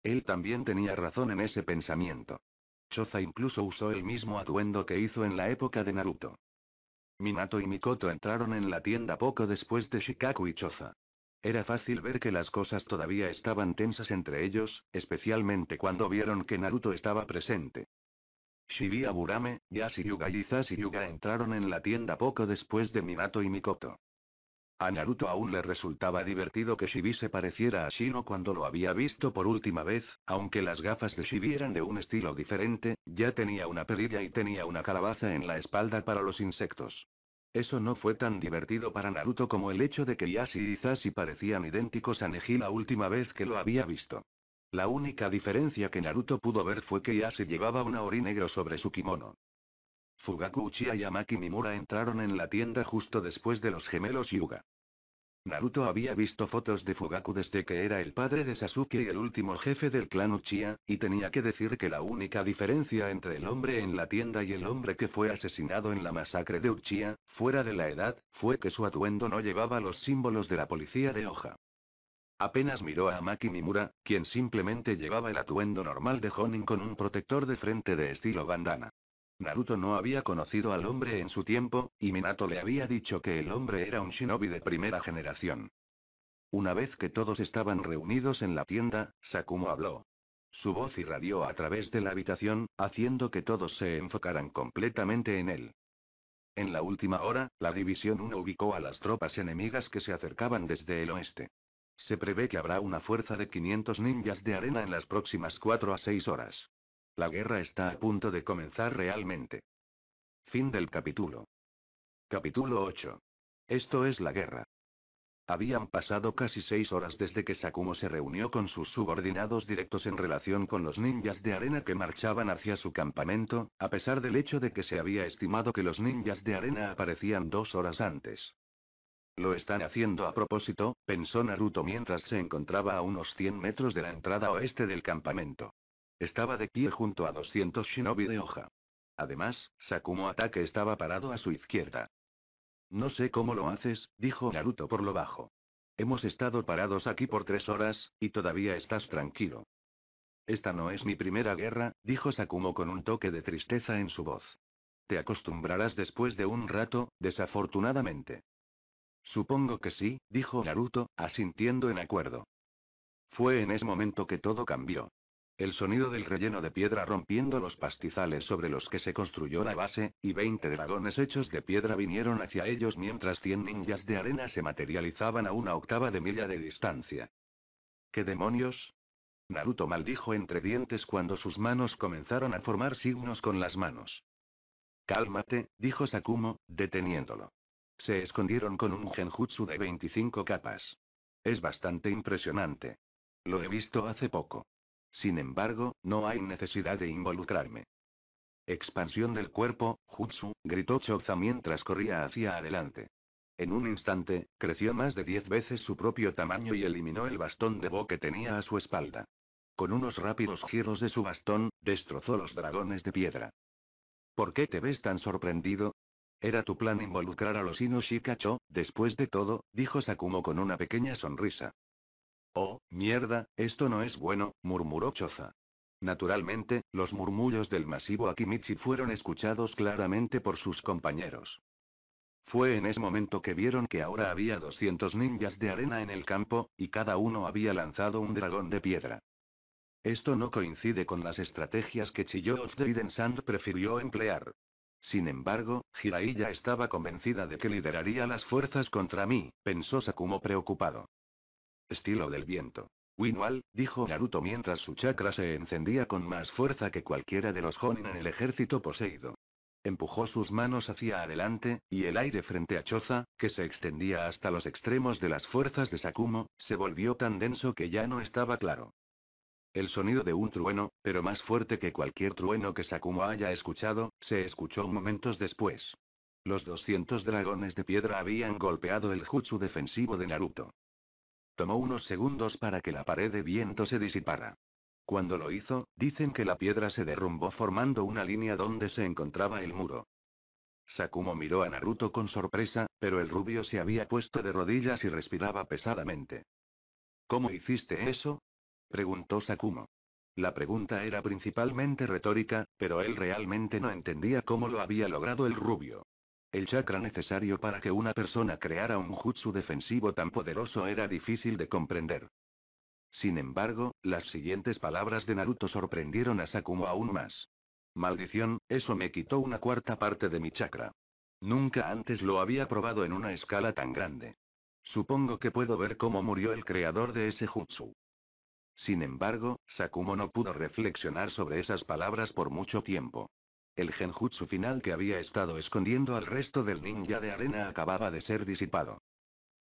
Él también tenía razón en ese pensamiento. Choza incluso usó el mismo atuendo que hizo en la época de Naruto. Minato y Mikoto entraron en la tienda poco después de Shikaku y Choza. Era fácil ver que las cosas todavía estaban tensas entre ellos, especialmente cuando vieron que Naruto estaba presente. Aburame, Yashi Yuga y Yuga entraron en la tienda poco después de Minato y Mikoto. A Naruto aún le resultaba divertido que Shibi se pareciera a Shino cuando lo había visto por última vez, aunque las gafas de Shibi eran de un estilo diferente, ya tenía una pelilla y tenía una calabaza en la espalda para los insectos. Eso no fue tan divertido para Naruto como el hecho de que Yashi y Zashi parecían idénticos a Neji la última vez que lo había visto. La única diferencia que Naruto pudo ver fue que se llevaba una ori negro sobre su kimono. Fugaku Uchiha y Amaki Mimura entraron en la tienda justo después de los gemelos Yuga. Naruto había visto fotos de Fugaku desde que era el padre de Sasuke y el último jefe del clan Uchiha, y tenía que decir que la única diferencia entre el hombre en la tienda y el hombre que fue asesinado en la masacre de Uchiha, fuera de la edad, fue que su atuendo no llevaba los símbolos de la policía de hoja. Apenas miró a Maki Nimura, quien simplemente llevaba el atuendo normal de Honin con un protector de frente de estilo bandana. Naruto no había conocido al hombre en su tiempo, y Minato le había dicho que el hombre era un shinobi de primera generación. Una vez que todos estaban reunidos en la tienda, Sakumo habló. Su voz irradió a través de la habitación, haciendo que todos se enfocaran completamente en él. En la última hora, la División 1 ubicó a las tropas enemigas que se acercaban desde el oeste. Se prevé que habrá una fuerza de 500 ninjas de arena en las próximas 4 a 6 horas. La guerra está a punto de comenzar realmente. Fin del capítulo. Capítulo 8. Esto es la guerra. Habían pasado casi seis horas desde que Sakumo se reunió con sus subordinados directos en relación con los ninjas de arena que marchaban hacia su campamento, a pesar del hecho de que se había estimado que los ninjas de arena aparecían dos horas antes. Lo están haciendo a propósito, pensó Naruto mientras se encontraba a unos 100 metros de la entrada oeste del campamento. Estaba de pie junto a 200 shinobi de hoja. Además, Sakumo Atake estaba parado a su izquierda. No sé cómo lo haces, dijo Naruto por lo bajo. Hemos estado parados aquí por tres horas, y todavía estás tranquilo. Esta no es mi primera guerra, dijo Sakumo con un toque de tristeza en su voz. Te acostumbrarás después de un rato, desafortunadamente. Supongo que sí, dijo Naruto, asintiendo en acuerdo. Fue en ese momento que todo cambió. El sonido del relleno de piedra rompiendo los pastizales sobre los que se construyó la base, y veinte dragones hechos de piedra vinieron hacia ellos mientras cien ninjas de arena se materializaban a una octava de milla de distancia. ¿Qué demonios? Naruto maldijo entre dientes cuando sus manos comenzaron a formar signos con las manos. Cálmate, dijo Sakumo, deteniéndolo. Se escondieron con un genjutsu de 25 capas. Es bastante impresionante. Lo he visto hace poco. Sin embargo, no hay necesidad de involucrarme. Expansión del cuerpo, jutsu, gritó Choza mientras corría hacia adelante. En un instante, creció más de 10 veces su propio tamaño y eliminó el bastón de Bo que tenía a su espalda. Con unos rápidos giros de su bastón, destrozó los dragones de piedra. ¿Por qué te ves tan sorprendido? Era tu plan involucrar a los Inoshikacho, después de todo, dijo Sakumo con una pequeña sonrisa. Oh, mierda, esto no es bueno, murmuró Choza. Naturalmente, los murmullos del masivo Akimichi fueron escuchados claramente por sus compañeros. Fue en ese momento que vieron que ahora había 200 ninjas de arena en el campo, y cada uno había lanzado un dragón de piedra. Esto no coincide con las estrategias que Chiyo of the Sand prefirió emplear. Sin embargo, Jiraiya estaba convencida de que lideraría las fuerzas contra mí, pensó Sakumo preocupado. Estilo del viento. Winwal, dijo Naruto mientras su chakra se encendía con más fuerza que cualquiera de los Jonin en el ejército poseído. Empujó sus manos hacia adelante, y el aire frente a Choza, que se extendía hasta los extremos de las fuerzas de Sakumo, se volvió tan denso que ya no estaba claro. El sonido de un trueno, pero más fuerte que cualquier trueno que Sakumo haya escuchado, se escuchó momentos después. Los 200 dragones de piedra habían golpeado el jutsu defensivo de Naruto. Tomó unos segundos para que la pared de viento se disipara. Cuando lo hizo, dicen que la piedra se derrumbó formando una línea donde se encontraba el muro. Sakumo miró a Naruto con sorpresa, pero el rubio se había puesto de rodillas y respiraba pesadamente. ¿Cómo hiciste eso? Preguntó Sakumo. La pregunta era principalmente retórica, pero él realmente no entendía cómo lo había logrado el rubio. El chakra necesario para que una persona creara un jutsu defensivo tan poderoso era difícil de comprender. Sin embargo, las siguientes palabras de Naruto sorprendieron a Sakumo aún más. Maldición, eso me quitó una cuarta parte de mi chakra. Nunca antes lo había probado en una escala tan grande. Supongo que puedo ver cómo murió el creador de ese jutsu. Sin embargo, Sakumo no pudo reflexionar sobre esas palabras por mucho tiempo. El genjutsu final que había estado escondiendo al resto del ninja de arena acababa de ser disipado.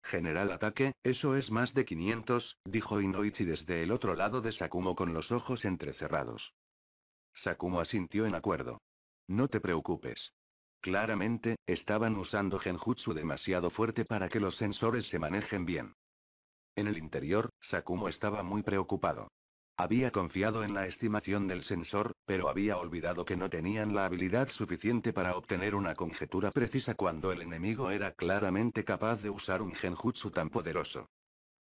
General ataque, eso es más de 500, dijo Inoichi desde el otro lado de Sakumo con los ojos entrecerrados. Sakumo asintió en acuerdo. No te preocupes. Claramente, estaban usando genjutsu demasiado fuerte para que los sensores se manejen bien. En el interior, Sakumo estaba muy preocupado. Había confiado en la estimación del sensor, pero había olvidado que no tenían la habilidad suficiente para obtener una conjetura precisa cuando el enemigo era claramente capaz de usar un genjutsu tan poderoso.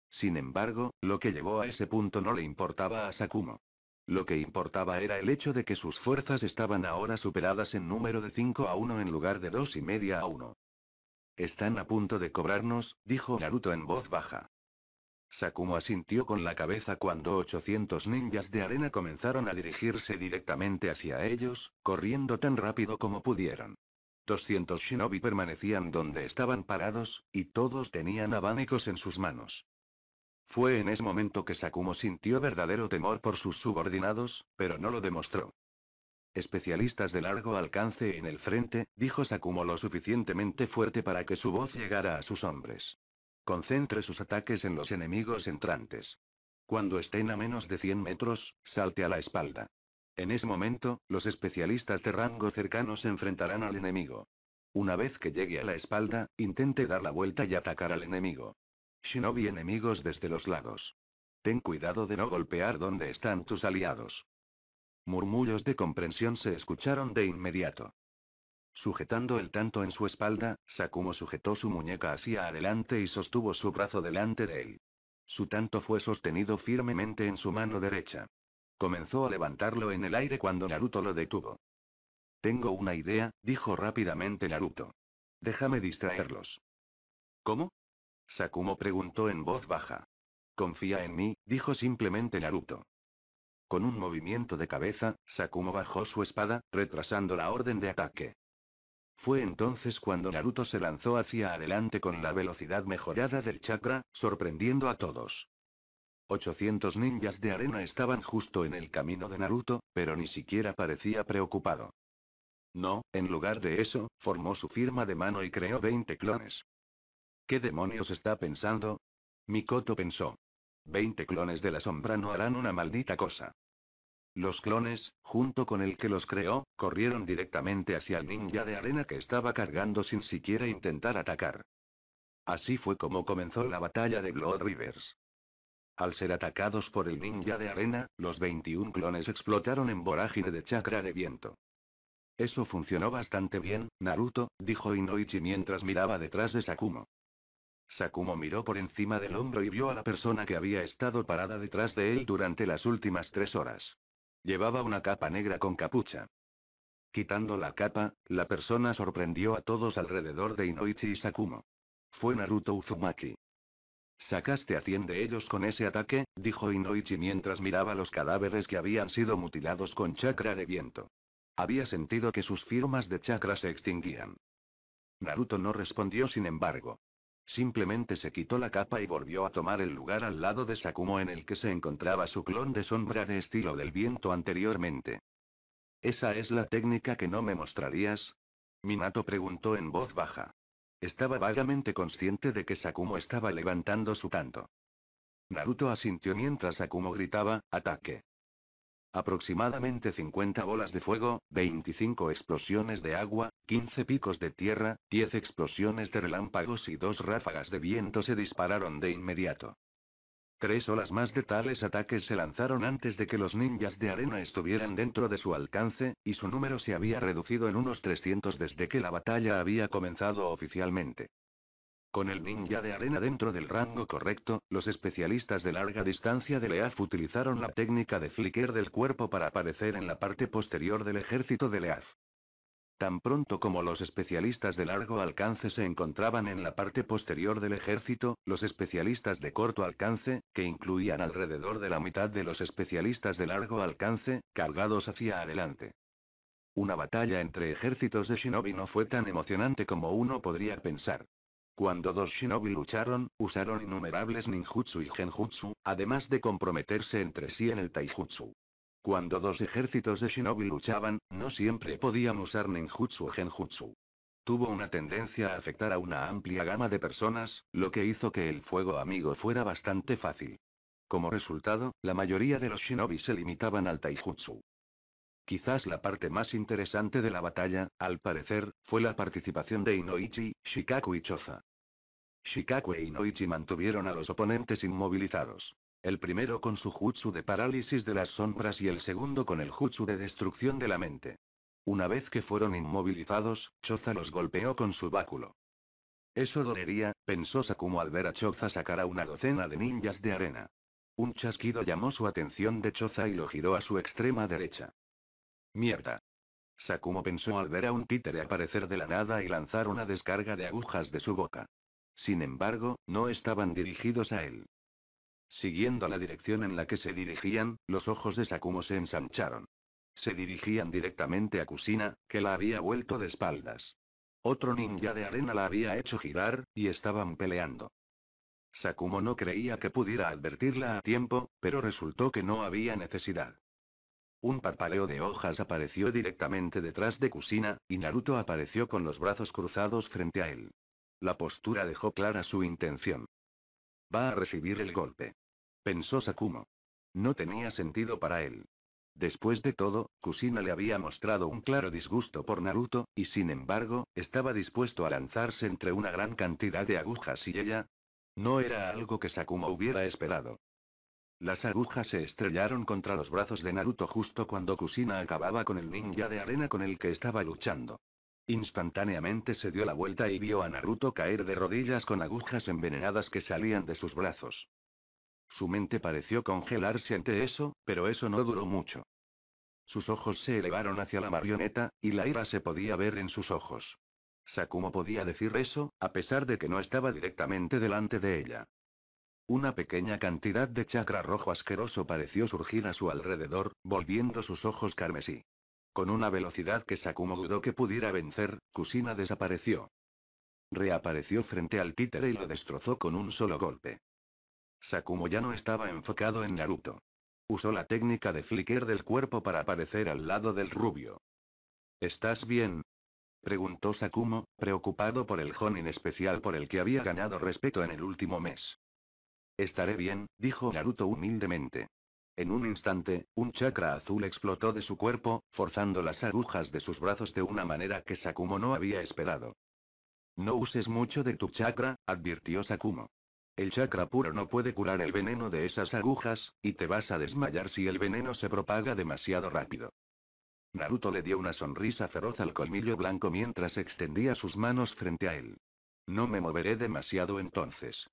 Sin embargo, lo que llevó a ese punto no le importaba a Sakumo. Lo que importaba era el hecho de que sus fuerzas estaban ahora superadas en número de 5 a 1 en lugar de 2 y media a 1. Están a punto de cobrarnos, dijo Naruto en voz baja. Sakumo asintió con la cabeza cuando 800 ninjas de arena comenzaron a dirigirse directamente hacia ellos, corriendo tan rápido como pudieron. 200 shinobi permanecían donde estaban parados, y todos tenían abanicos en sus manos. Fue en ese momento que Sakumo sintió verdadero temor por sus subordinados, pero no lo demostró. Especialistas de largo alcance en el frente, dijo Sakumo lo suficientemente fuerte para que su voz llegara a sus hombres. Concentre sus ataques en los enemigos entrantes. Cuando estén a menos de 100 metros, salte a la espalda. En ese momento, los especialistas de rango cercano se enfrentarán al enemigo. Una vez que llegue a la espalda, intente dar la vuelta y atacar al enemigo. Shinobi enemigos desde los lados. Ten cuidado de no golpear donde están tus aliados. Murmullos de comprensión se escucharon de inmediato. Sujetando el tanto en su espalda, Sakumo sujetó su muñeca hacia adelante y sostuvo su brazo delante de él. Su tanto fue sostenido firmemente en su mano derecha. Comenzó a levantarlo en el aire cuando Naruto lo detuvo. Tengo una idea, dijo rápidamente Naruto. Déjame distraerlos. ¿Cómo? Sakumo preguntó en voz baja. Confía en mí, dijo simplemente Naruto. Con un movimiento de cabeza, Sakumo bajó su espada, retrasando la orden de ataque. Fue entonces cuando Naruto se lanzó hacia adelante con la velocidad mejorada del chakra, sorprendiendo a todos. 800 ninjas de arena estaban justo en el camino de Naruto, pero ni siquiera parecía preocupado. No, en lugar de eso, formó su firma de mano y creó 20 clones. ¿Qué demonios está pensando? Mikoto pensó. 20 clones de la sombra no harán una maldita cosa. Los clones, junto con el que los creó, corrieron directamente hacia el ninja de arena que estaba cargando sin siquiera intentar atacar. Así fue como comenzó la batalla de Blood Rivers. Al ser atacados por el ninja de arena, los 21 clones explotaron en vorágine de chakra de viento. Eso funcionó bastante bien, Naruto, dijo Inoichi mientras miraba detrás de Sakumo. Sakumo miró por encima del hombro y vio a la persona que había estado parada detrás de él durante las últimas tres horas. Llevaba una capa negra con capucha. Quitando la capa, la persona sorprendió a todos alrededor de Inoichi y Sakumo. Fue Naruto Uzumaki. Sacaste a cien de ellos con ese ataque, dijo Inoichi mientras miraba los cadáveres que habían sido mutilados con chakra de viento. Había sentido que sus firmas de chakra se extinguían. Naruto no respondió sin embargo. Simplemente se quitó la capa y volvió a tomar el lugar al lado de Sakumo en el que se encontraba su clon de sombra de estilo del viento anteriormente. ¿Esa es la técnica que no me mostrarías? Minato preguntó en voz baja. Estaba vagamente consciente de que Sakumo estaba levantando su tanto. Naruto asintió mientras Sakumo gritaba, ataque. Aproximadamente 50 bolas de fuego, 25 explosiones de agua, 15 picos de tierra, 10 explosiones de relámpagos y dos ráfagas de viento se dispararon de inmediato. Tres olas más de tales ataques se lanzaron antes de que los ninjas de arena estuvieran dentro de su alcance, y su número se había reducido en unos 300 desde que la batalla había comenzado oficialmente. Con el ninja de arena dentro del rango correcto, los especialistas de larga distancia de Leaf utilizaron la técnica de flicker del cuerpo para aparecer en la parte posterior del ejército de Leaf. Tan pronto como los especialistas de largo alcance se encontraban en la parte posterior del ejército, los especialistas de corto alcance, que incluían alrededor de la mitad de los especialistas de largo alcance, cargados hacia adelante. Una batalla entre ejércitos de shinobi no fue tan emocionante como uno podría pensar. Cuando dos shinobi lucharon, usaron innumerables ninjutsu y genjutsu, además de comprometerse entre sí en el taijutsu. Cuando dos ejércitos de shinobi luchaban, no siempre podían usar ninjutsu o genjutsu. Tuvo una tendencia a afectar a una amplia gama de personas, lo que hizo que el fuego amigo fuera bastante fácil. Como resultado, la mayoría de los shinobi se limitaban al taijutsu. Quizás la parte más interesante de la batalla, al parecer, fue la participación de Inoichi, Shikaku y Choza. Shikaku e Inoichi mantuvieron a los oponentes inmovilizados. El primero con su jutsu de parálisis de las sombras y el segundo con el jutsu de destrucción de la mente. Una vez que fueron inmovilizados, Choza los golpeó con su báculo. Eso dolería, pensó Sakumo al ver a Choza sacar a una docena de ninjas de arena. Un chasquido llamó su atención de Choza y lo giró a su extrema derecha. Mierda. Sakumo pensó al ver a un títere aparecer de la nada y lanzar una descarga de agujas de su boca. Sin embargo, no estaban dirigidos a él. Siguiendo la dirección en la que se dirigían, los ojos de Sakumo se ensancharon. Se dirigían directamente a Kusina, que la había vuelto de espaldas. Otro ninja de arena la había hecho girar, y estaban peleando. Sakumo no creía que pudiera advertirla a tiempo, pero resultó que no había necesidad. Un parpaleo de hojas apareció directamente detrás de Kusina, y Naruto apareció con los brazos cruzados frente a él. La postura dejó clara su intención. Va a recibir el golpe. Pensó Sakumo. No tenía sentido para él. Después de todo, Kusina le había mostrado un claro disgusto por Naruto, y sin embargo, estaba dispuesto a lanzarse entre una gran cantidad de agujas y ella. No era algo que Sakumo hubiera esperado. Las agujas se estrellaron contra los brazos de Naruto justo cuando Kusina acababa con el ninja de arena con el que estaba luchando. Instantáneamente se dio la vuelta y vio a Naruto caer de rodillas con agujas envenenadas que salían de sus brazos. Su mente pareció congelarse ante eso, pero eso no duró mucho. Sus ojos se elevaron hacia la marioneta, y la ira se podía ver en sus ojos. Sakumo podía decir eso, a pesar de que no estaba directamente delante de ella. Una pequeña cantidad de chakra rojo asqueroso pareció surgir a su alrededor, volviendo sus ojos carmesí. Con una velocidad que Sakumo dudó que pudiera vencer, Kusina desapareció. Reapareció frente al títere y lo destrozó con un solo golpe. Sakumo ya no estaba enfocado en Naruto. Usó la técnica de flicker del cuerpo para aparecer al lado del rubio. ¿Estás bien? preguntó Sakumo, preocupado por el Jonin especial por el que había ganado respeto en el último mes. Estaré bien, dijo Naruto humildemente. En un instante, un chakra azul explotó de su cuerpo, forzando las agujas de sus brazos de una manera que Sakumo no había esperado. No uses mucho de tu chakra, advirtió Sakumo. El chakra puro no puede curar el veneno de esas agujas, y te vas a desmayar si el veneno se propaga demasiado rápido. Naruto le dio una sonrisa feroz al colmillo blanco mientras extendía sus manos frente a él. No me moveré demasiado entonces.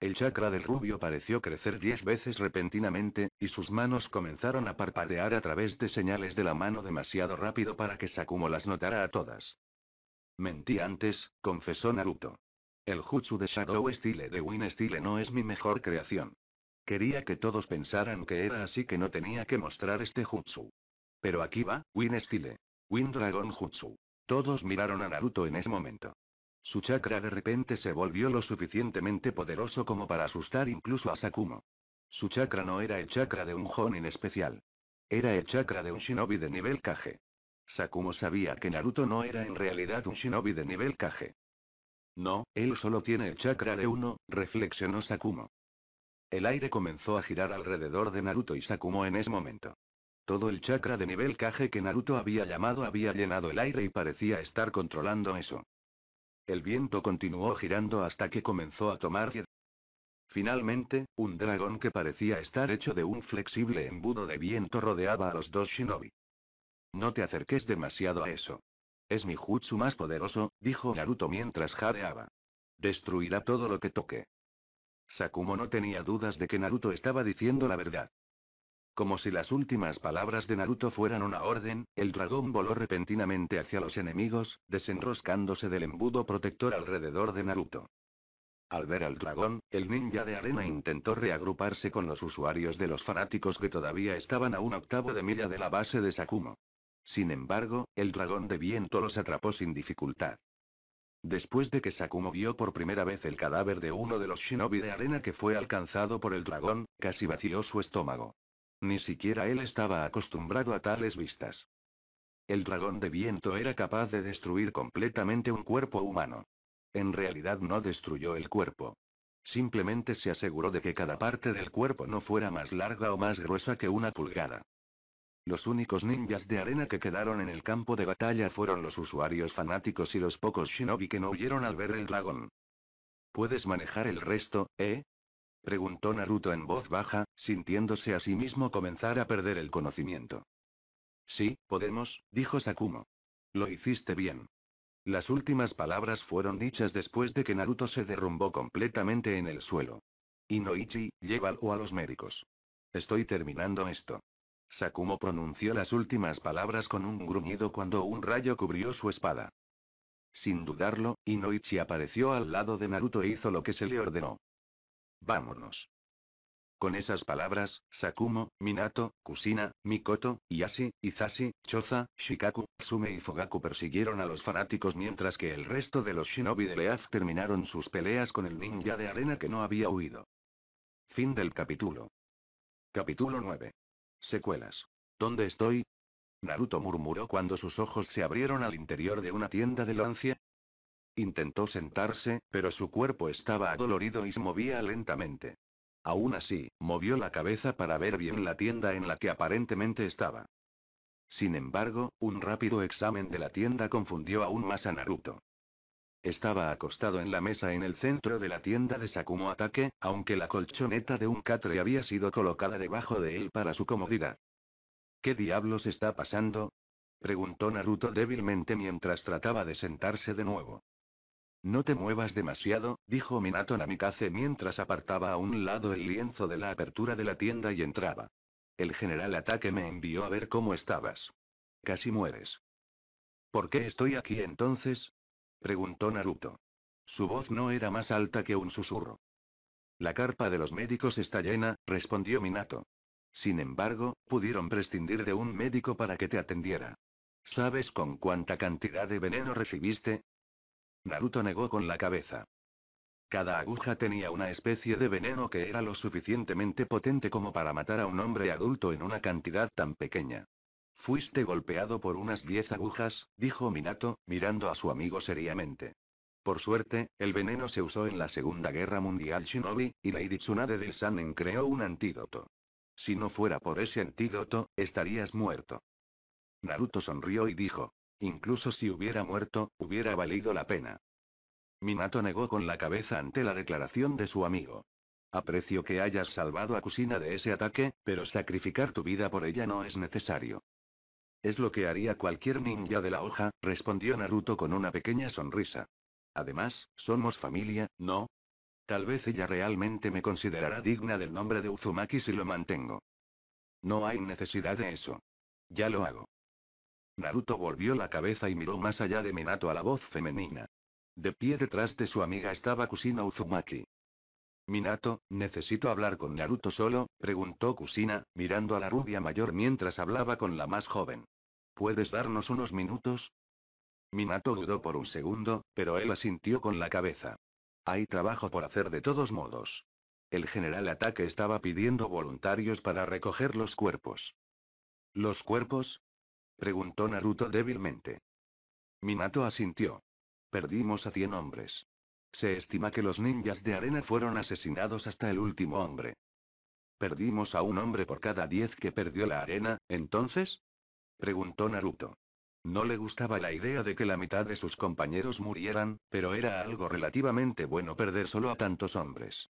El chakra del rubio pareció crecer diez veces repentinamente, y sus manos comenzaron a parpadear a través de señales de la mano demasiado rápido para que Sakumo las notara a todas. Mentí antes, confesó Naruto. El jutsu de Shadow Style de Win Style no es mi mejor creación. Quería que todos pensaran que era así que no tenía que mostrar este jutsu. Pero aquí va, Win Style. Win Dragon Jutsu. Todos miraron a Naruto en ese momento. Su chakra de repente se volvió lo suficientemente poderoso como para asustar incluso a Sakumo. Su chakra no era el chakra de un Jonin especial. Era el chakra de un shinobi de nivel Kage. Sakumo sabía que Naruto no era en realidad un shinobi de nivel Kage. No, él solo tiene el chakra de uno, reflexionó Sakumo. El aire comenzó a girar alrededor de Naruto y Sakumo en ese momento. Todo el chakra de nivel Kage que Naruto había llamado había llenado el aire y parecía estar controlando eso. El viento continuó girando hasta que comenzó a tomar Finalmente, un dragón que parecía estar hecho de un flexible embudo de viento rodeaba a los dos shinobi. No te acerques demasiado a eso. Es mi jutsu más poderoso, dijo Naruto mientras jadeaba. Destruirá todo lo que toque. Sakumo no tenía dudas de que Naruto estaba diciendo la verdad. Como si las últimas palabras de Naruto fueran una orden, el dragón voló repentinamente hacia los enemigos, desenroscándose del embudo protector alrededor de Naruto. Al ver al dragón, el ninja de arena intentó reagruparse con los usuarios de los fanáticos que todavía estaban a un octavo de milla de la base de Sakumo. Sin embargo, el dragón de viento los atrapó sin dificultad. Después de que Sakumo vio por primera vez el cadáver de uno de los shinobi de arena que fue alcanzado por el dragón, casi vació su estómago. Ni siquiera él estaba acostumbrado a tales vistas. El dragón de viento era capaz de destruir completamente un cuerpo humano. En realidad no destruyó el cuerpo. Simplemente se aseguró de que cada parte del cuerpo no fuera más larga o más gruesa que una pulgada. Los únicos ninjas de arena que quedaron en el campo de batalla fueron los usuarios fanáticos y los pocos shinobi que no huyeron al ver el dragón. Puedes manejar el resto, ¿eh? Preguntó Naruto en voz baja, sintiéndose a sí mismo comenzar a perder el conocimiento. Sí, podemos, dijo Sakumo. Lo hiciste bien. Las últimas palabras fueron dichas después de que Naruto se derrumbó completamente en el suelo. Inoichi, llévalo a los médicos. Estoy terminando esto. Sakumo pronunció las últimas palabras con un gruñido cuando un rayo cubrió su espada. Sin dudarlo, Inoichi apareció al lado de Naruto e hizo lo que se le ordenó. Vámonos. Con esas palabras, Sakumo, Minato, Kusina, Mikoto, Yashi, Izashi, Choza, Shikaku, Tsume y Fogaku persiguieron a los fanáticos mientras que el resto de los shinobi de Leaf terminaron sus peleas con el ninja de arena que no había huido. Fin del capítulo. Capítulo 9. Secuelas. ¿Dónde estoy? Naruto murmuró cuando sus ojos se abrieron al interior de una tienda de Lancia, Intentó sentarse, pero su cuerpo estaba adolorido y se movía lentamente. Aún así, movió la cabeza para ver bien la tienda en la que aparentemente estaba. Sin embargo, un rápido examen de la tienda confundió aún más a Naruto. Estaba acostado en la mesa en el centro de la tienda de Sakumo Ataque, aunque la colchoneta de un catre había sido colocada debajo de él para su comodidad. ¿Qué diablos está pasando? preguntó Naruto débilmente mientras trataba de sentarse de nuevo. No te muevas demasiado, dijo Minato Namikaze mientras apartaba a un lado el lienzo de la apertura de la tienda y entraba. El general ataque me envió a ver cómo estabas. Casi mueres. ¿Por qué estoy aquí entonces? preguntó Naruto. Su voz no era más alta que un susurro. La carpa de los médicos está llena, respondió Minato. Sin embargo, pudieron prescindir de un médico para que te atendiera. ¿Sabes con cuánta cantidad de veneno recibiste? Naruto negó con la cabeza. Cada aguja tenía una especie de veneno que era lo suficientemente potente como para matar a un hombre adulto en una cantidad tan pequeña. Fuiste golpeado por unas diez agujas, dijo Minato, mirando a su amigo seriamente. Por suerte, el veneno se usó en la Segunda Guerra Mundial Shinobi, y Lady Tsunade del Sanen creó un antídoto. Si no fuera por ese antídoto, estarías muerto. Naruto sonrió y dijo, Incluso si hubiera muerto, hubiera valido la pena. Minato negó con la cabeza ante la declaración de su amigo. Aprecio que hayas salvado a Kusina de ese ataque, pero sacrificar tu vida por ella no es necesario. Es lo que haría cualquier ninja de la hoja, respondió Naruto con una pequeña sonrisa. Además, somos familia, ¿no? Tal vez ella realmente me considerará digna del nombre de Uzumaki si lo mantengo. No hay necesidad de eso. Ya lo hago. Naruto volvió la cabeza y miró más allá de Minato a la voz femenina. De pie detrás de su amiga estaba Kusina Uzumaki. Minato, ¿necesito hablar con Naruto solo? preguntó Kusina, mirando a la rubia mayor mientras hablaba con la más joven. ¿Puedes darnos unos minutos? Minato dudó por un segundo, pero él asintió con la cabeza. Hay trabajo por hacer de todos modos. El general ataque estaba pidiendo voluntarios para recoger los cuerpos. Los cuerpos, Preguntó Naruto débilmente. Minato asintió. Perdimos a 100 hombres. Se estima que los ninjas de arena fueron asesinados hasta el último hombre. ¿Perdimos a un hombre por cada 10 que perdió la arena, entonces? Preguntó Naruto. No le gustaba la idea de que la mitad de sus compañeros murieran, pero era algo relativamente bueno perder solo a tantos hombres.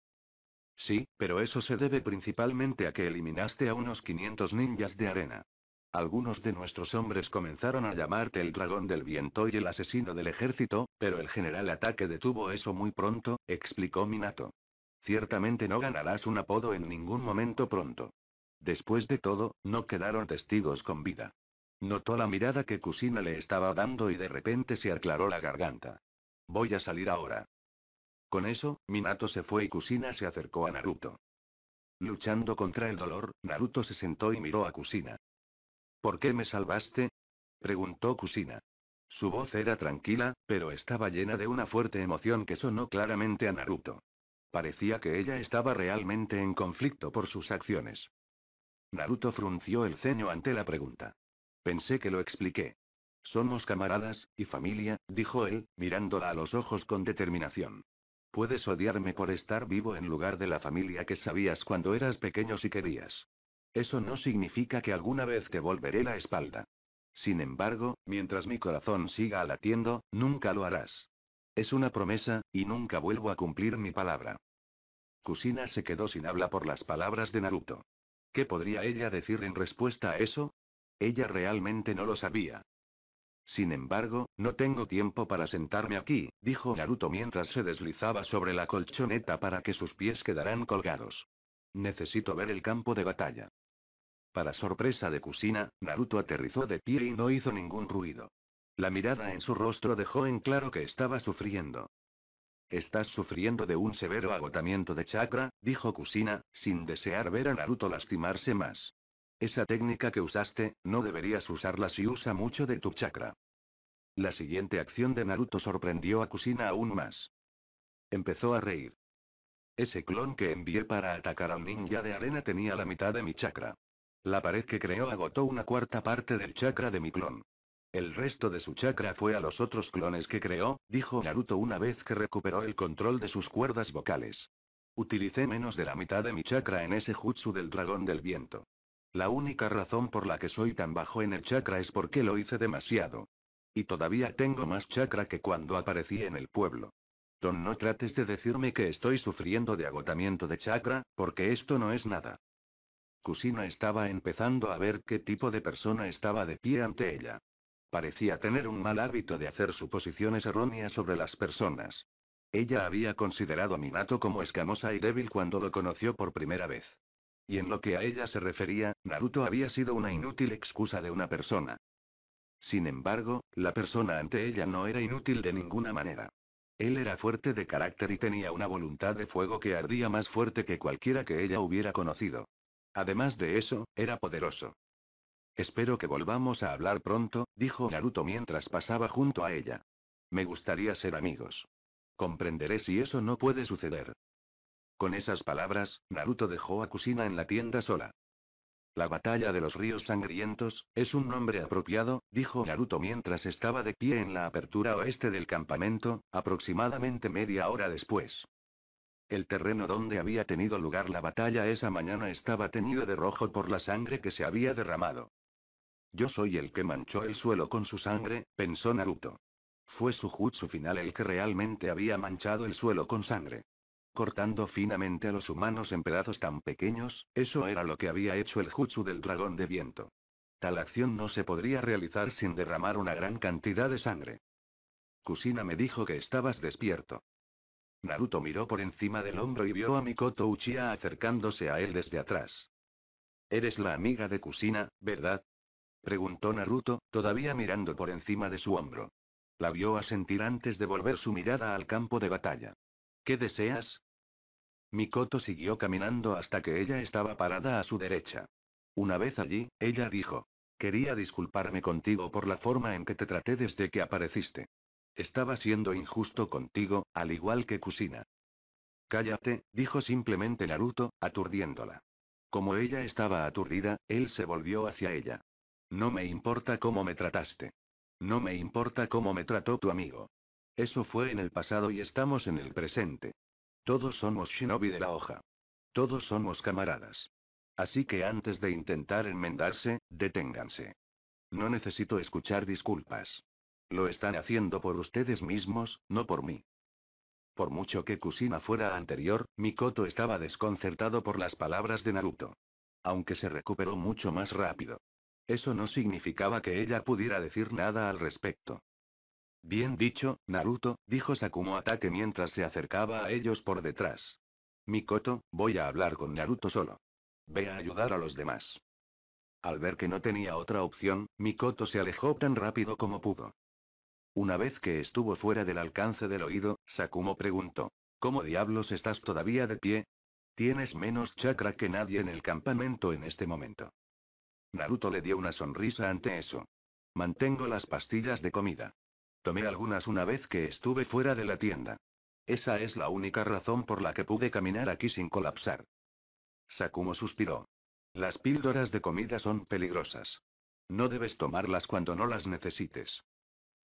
Sí, pero eso se debe principalmente a que eliminaste a unos 500 ninjas de arena. Algunos de nuestros hombres comenzaron a llamarte el dragón del viento y el asesino del ejército, pero el general ataque detuvo eso muy pronto, explicó Minato. Ciertamente no ganarás un apodo en ningún momento pronto. Después de todo, no quedaron testigos con vida. Notó la mirada que Kusina le estaba dando y de repente se aclaró la garganta. Voy a salir ahora. Con eso, Minato se fue y Kusina se acercó a Naruto. Luchando contra el dolor, Naruto se sentó y miró a Kusina. ¿Por qué me salvaste? preguntó Kusina. Su voz era tranquila, pero estaba llena de una fuerte emoción que sonó claramente a Naruto. Parecía que ella estaba realmente en conflicto por sus acciones. Naruto frunció el ceño ante la pregunta. Pensé que lo expliqué. Somos camaradas, y familia, dijo él, mirándola a los ojos con determinación. Puedes odiarme por estar vivo en lugar de la familia que sabías cuando eras pequeño si querías. Eso no significa que alguna vez te volveré la espalda. Sin embargo, mientras mi corazón siga latiendo, nunca lo harás. Es una promesa, y nunca vuelvo a cumplir mi palabra. Kusina se quedó sin habla por las palabras de Naruto. ¿Qué podría ella decir en respuesta a eso? Ella realmente no lo sabía. Sin embargo, no tengo tiempo para sentarme aquí, dijo Naruto mientras se deslizaba sobre la colchoneta para que sus pies quedaran colgados. Necesito ver el campo de batalla. Para sorpresa de Kusina, Naruto aterrizó de pie y no hizo ningún ruido. La mirada en su rostro dejó en claro que estaba sufriendo. Estás sufriendo de un severo agotamiento de chakra, dijo Kusina, sin desear ver a Naruto lastimarse más. Esa técnica que usaste, no deberías usarla si usa mucho de tu chakra. La siguiente acción de Naruto sorprendió a Kusina aún más. Empezó a reír. Ese clon que envié para atacar al ninja de arena tenía la mitad de mi chakra. La pared que creó agotó una cuarta parte del chakra de mi clon. El resto de su chakra fue a los otros clones que creó, dijo Naruto una vez que recuperó el control de sus cuerdas vocales. Utilicé menos de la mitad de mi chakra en ese jutsu del dragón del viento. La única razón por la que soy tan bajo en el chakra es porque lo hice demasiado. Y todavía tengo más chakra que cuando aparecí en el pueblo. Don, no trates de decirme que estoy sufriendo de agotamiento de chakra, porque esto no es nada. Cusina estaba empezando a ver qué tipo de persona estaba de pie ante ella. Parecía tener un mal hábito de hacer suposiciones erróneas sobre las personas. Ella había considerado a Minato como escamosa y débil cuando lo conoció por primera vez. Y en lo que a ella se refería, Naruto había sido una inútil excusa de una persona. Sin embargo, la persona ante ella no era inútil de ninguna manera. Él era fuerte de carácter y tenía una voluntad de fuego que ardía más fuerte que cualquiera que ella hubiera conocido. Además de eso, era poderoso. Espero que volvamos a hablar pronto, dijo Naruto mientras pasaba junto a ella. Me gustaría ser amigos. Comprenderé si eso no puede suceder. Con esas palabras, Naruto dejó a Kusina en la tienda sola. La batalla de los ríos sangrientos, es un nombre apropiado, dijo Naruto mientras estaba de pie en la apertura oeste del campamento, aproximadamente media hora después. El terreno donde había tenido lugar la batalla esa mañana estaba teñido de rojo por la sangre que se había derramado. Yo soy el que manchó el suelo con su sangre, pensó Naruto. Fue su jutsu final el que realmente había manchado el suelo con sangre. Cortando finamente a los humanos en pedazos tan pequeños, eso era lo que había hecho el jutsu del dragón de viento. Tal acción no se podría realizar sin derramar una gran cantidad de sangre. Kusina me dijo que estabas despierto. Naruto miró por encima del hombro y vio a Mikoto Uchiha acercándose a él desde atrás. Eres la amiga de Kusina, ¿verdad? Preguntó Naruto, todavía mirando por encima de su hombro. La vio asentir antes de volver su mirada al campo de batalla. ¿Qué deseas? Mikoto siguió caminando hasta que ella estaba parada a su derecha. Una vez allí, ella dijo. Quería disculparme contigo por la forma en que te traté desde que apareciste. Estaba siendo injusto contigo, al igual que Kusina. Cállate, dijo simplemente Naruto, aturdiéndola. Como ella estaba aturdida, él se volvió hacia ella. No me importa cómo me trataste. No me importa cómo me trató tu amigo. Eso fue en el pasado y estamos en el presente. Todos somos shinobi de la hoja. Todos somos camaradas. Así que antes de intentar enmendarse, deténganse. No necesito escuchar disculpas. Lo están haciendo por ustedes mismos, no por mí. Por mucho que Kusina fuera anterior, Mikoto estaba desconcertado por las palabras de Naruto. Aunque se recuperó mucho más rápido. Eso no significaba que ella pudiera decir nada al respecto. Bien dicho, Naruto, dijo Sakumo Ataque mientras se acercaba a ellos por detrás. Mikoto, voy a hablar con Naruto solo. Ve a ayudar a los demás. Al ver que no tenía otra opción, Mikoto se alejó tan rápido como pudo. Una vez que estuvo fuera del alcance del oído, Sakumo preguntó. ¿Cómo diablos estás todavía de pie? Tienes menos chakra que nadie en el campamento en este momento. Naruto le dio una sonrisa ante eso. Mantengo las pastillas de comida. Tomé algunas una vez que estuve fuera de la tienda. Esa es la única razón por la que pude caminar aquí sin colapsar. Sakumo suspiró. Las píldoras de comida son peligrosas. No debes tomarlas cuando no las necesites.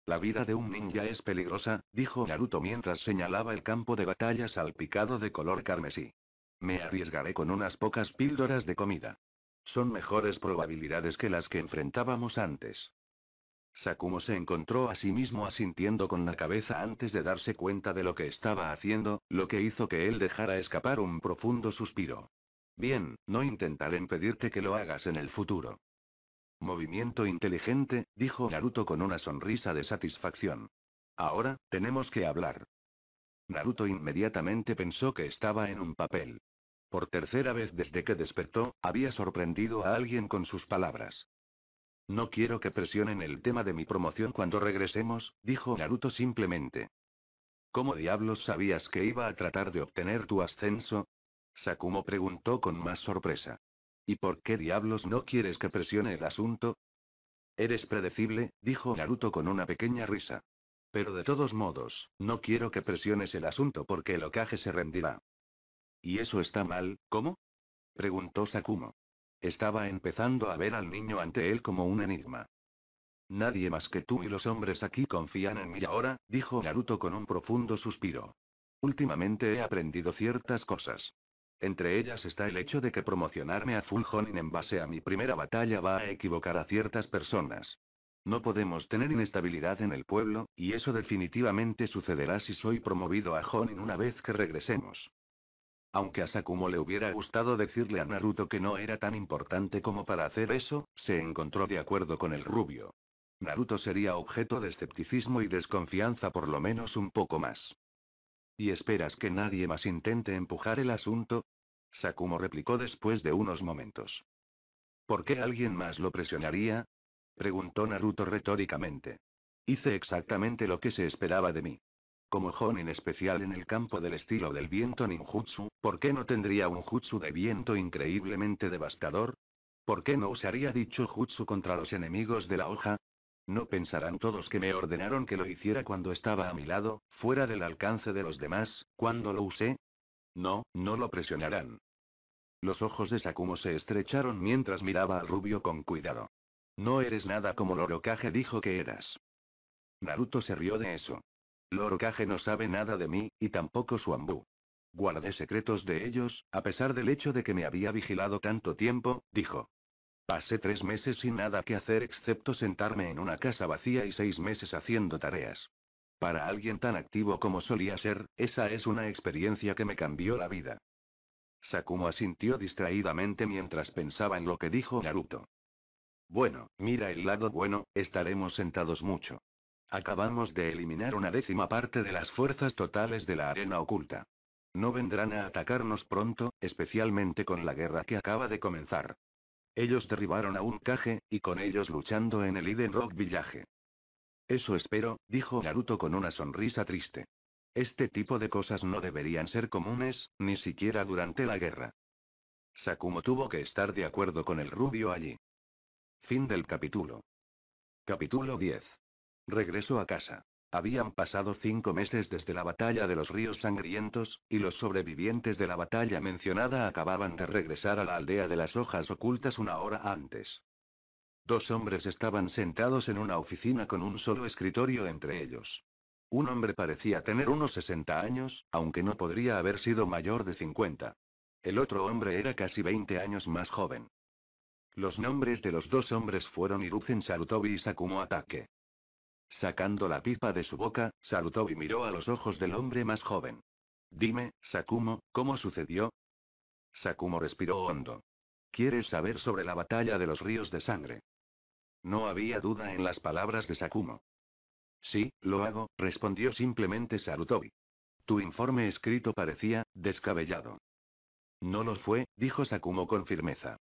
La vida de un ninja es peligrosa, dijo Naruto mientras señalaba el campo de batalla salpicado de color carmesí. Me arriesgaré con unas pocas píldoras de comida. Son mejores probabilidades que las que enfrentábamos antes. Sakumo se encontró a sí mismo asintiendo con la cabeza antes de darse cuenta de lo que estaba haciendo, lo que hizo que él dejara escapar un profundo suspiro. Bien, no intentaré impedirte que lo hagas en el futuro. Movimiento inteligente, dijo Naruto con una sonrisa de satisfacción. Ahora, tenemos que hablar. Naruto inmediatamente pensó que estaba en un papel. Por tercera vez desde que despertó, había sorprendido a alguien con sus palabras. No quiero que presionen el tema de mi promoción cuando regresemos, dijo Naruto simplemente. ¿Cómo diablos sabías que iba a tratar de obtener tu ascenso? Sakumo preguntó con más sorpresa. ¿Y por qué diablos no quieres que presione el asunto? Eres predecible, dijo Naruto con una pequeña risa. Pero de todos modos, no quiero que presiones el asunto porque el ocaje se rendirá. ¿Y eso está mal, cómo? preguntó Sakumo. Estaba empezando a ver al niño ante él como un enigma. Nadie más que tú y los hombres aquí confían en mí ahora, dijo Naruto con un profundo suspiro. Últimamente he aprendido ciertas cosas. Entre ellas está el hecho de que promocionarme a Full Honin en base a mi primera batalla va a equivocar a ciertas personas. No podemos tener inestabilidad en el pueblo, y eso definitivamente sucederá si soy promovido a Honin una vez que regresemos. Aunque a Sakumo le hubiera gustado decirle a Naruto que no era tan importante como para hacer eso, se encontró de acuerdo con el rubio. Naruto sería objeto de escepticismo y desconfianza por lo menos un poco más. ¿Y esperas que nadie más intente empujar el asunto? Sakumo replicó después de unos momentos. ¿Por qué alguien más lo presionaría? preguntó Naruto retóricamente. Hice exactamente lo que se esperaba de mí. Como en especial en el campo del estilo del viento ninjutsu, ¿por qué no tendría un jutsu de viento increíblemente devastador? ¿Por qué no usaría dicho jutsu contra los enemigos de la hoja? No pensarán todos que me ordenaron que lo hiciera cuando estaba a mi lado, fuera del alcance de los demás, cuando lo usé. No, no lo presionarán. Los ojos de Sakumo se estrecharon mientras miraba al rubio con cuidado. No eres nada como Lorokage dijo que eras. Naruto se rió de eso. Lorokage no sabe nada de mí, y tampoco su ambú. Guardé secretos de ellos, a pesar del hecho de que me había vigilado tanto tiempo, dijo. Pasé tres meses sin nada que hacer excepto sentarme en una casa vacía y seis meses haciendo tareas. Para alguien tan activo como solía ser, esa es una experiencia que me cambió la vida. Sakumo asintió distraídamente mientras pensaba en lo que dijo Naruto. Bueno, mira el lado bueno, estaremos sentados mucho. Acabamos de eliminar una décima parte de las fuerzas totales de la arena oculta. No vendrán a atacarnos pronto, especialmente con la guerra que acaba de comenzar. Ellos derribaron a un caje, y con ellos luchando en el Eden Rock Village. Eso espero, dijo Naruto con una sonrisa triste. Este tipo de cosas no deberían ser comunes, ni siquiera durante la guerra. Sakumo tuvo que estar de acuerdo con el rubio allí. Fin del capítulo. Capítulo 10. Regreso a casa. Habían pasado cinco meses desde la batalla de los ríos sangrientos, y los sobrevivientes de la batalla mencionada acababan de regresar a la aldea de las hojas ocultas una hora antes. Dos hombres estaban sentados en una oficina con un solo escritorio entre ellos. Un hombre parecía tener unos 60 años, aunque no podría haber sido mayor de 50. El otro hombre era casi 20 años más joven. Los nombres de los dos hombres fueron Iruzen Sarutobi y Sakumo Ataque. Sacando la pipa de su boca, Sarutobi miró a los ojos del hombre más joven. Dime, Sakumo, ¿cómo sucedió? Sakumo respiró hondo. ¿Quieres saber sobre la batalla de los ríos de sangre? No había duda en las palabras de Sakumo. Sí, lo hago, respondió simplemente Sarutobi. Tu informe escrito parecía, descabellado. No lo fue, dijo Sakumo con firmeza.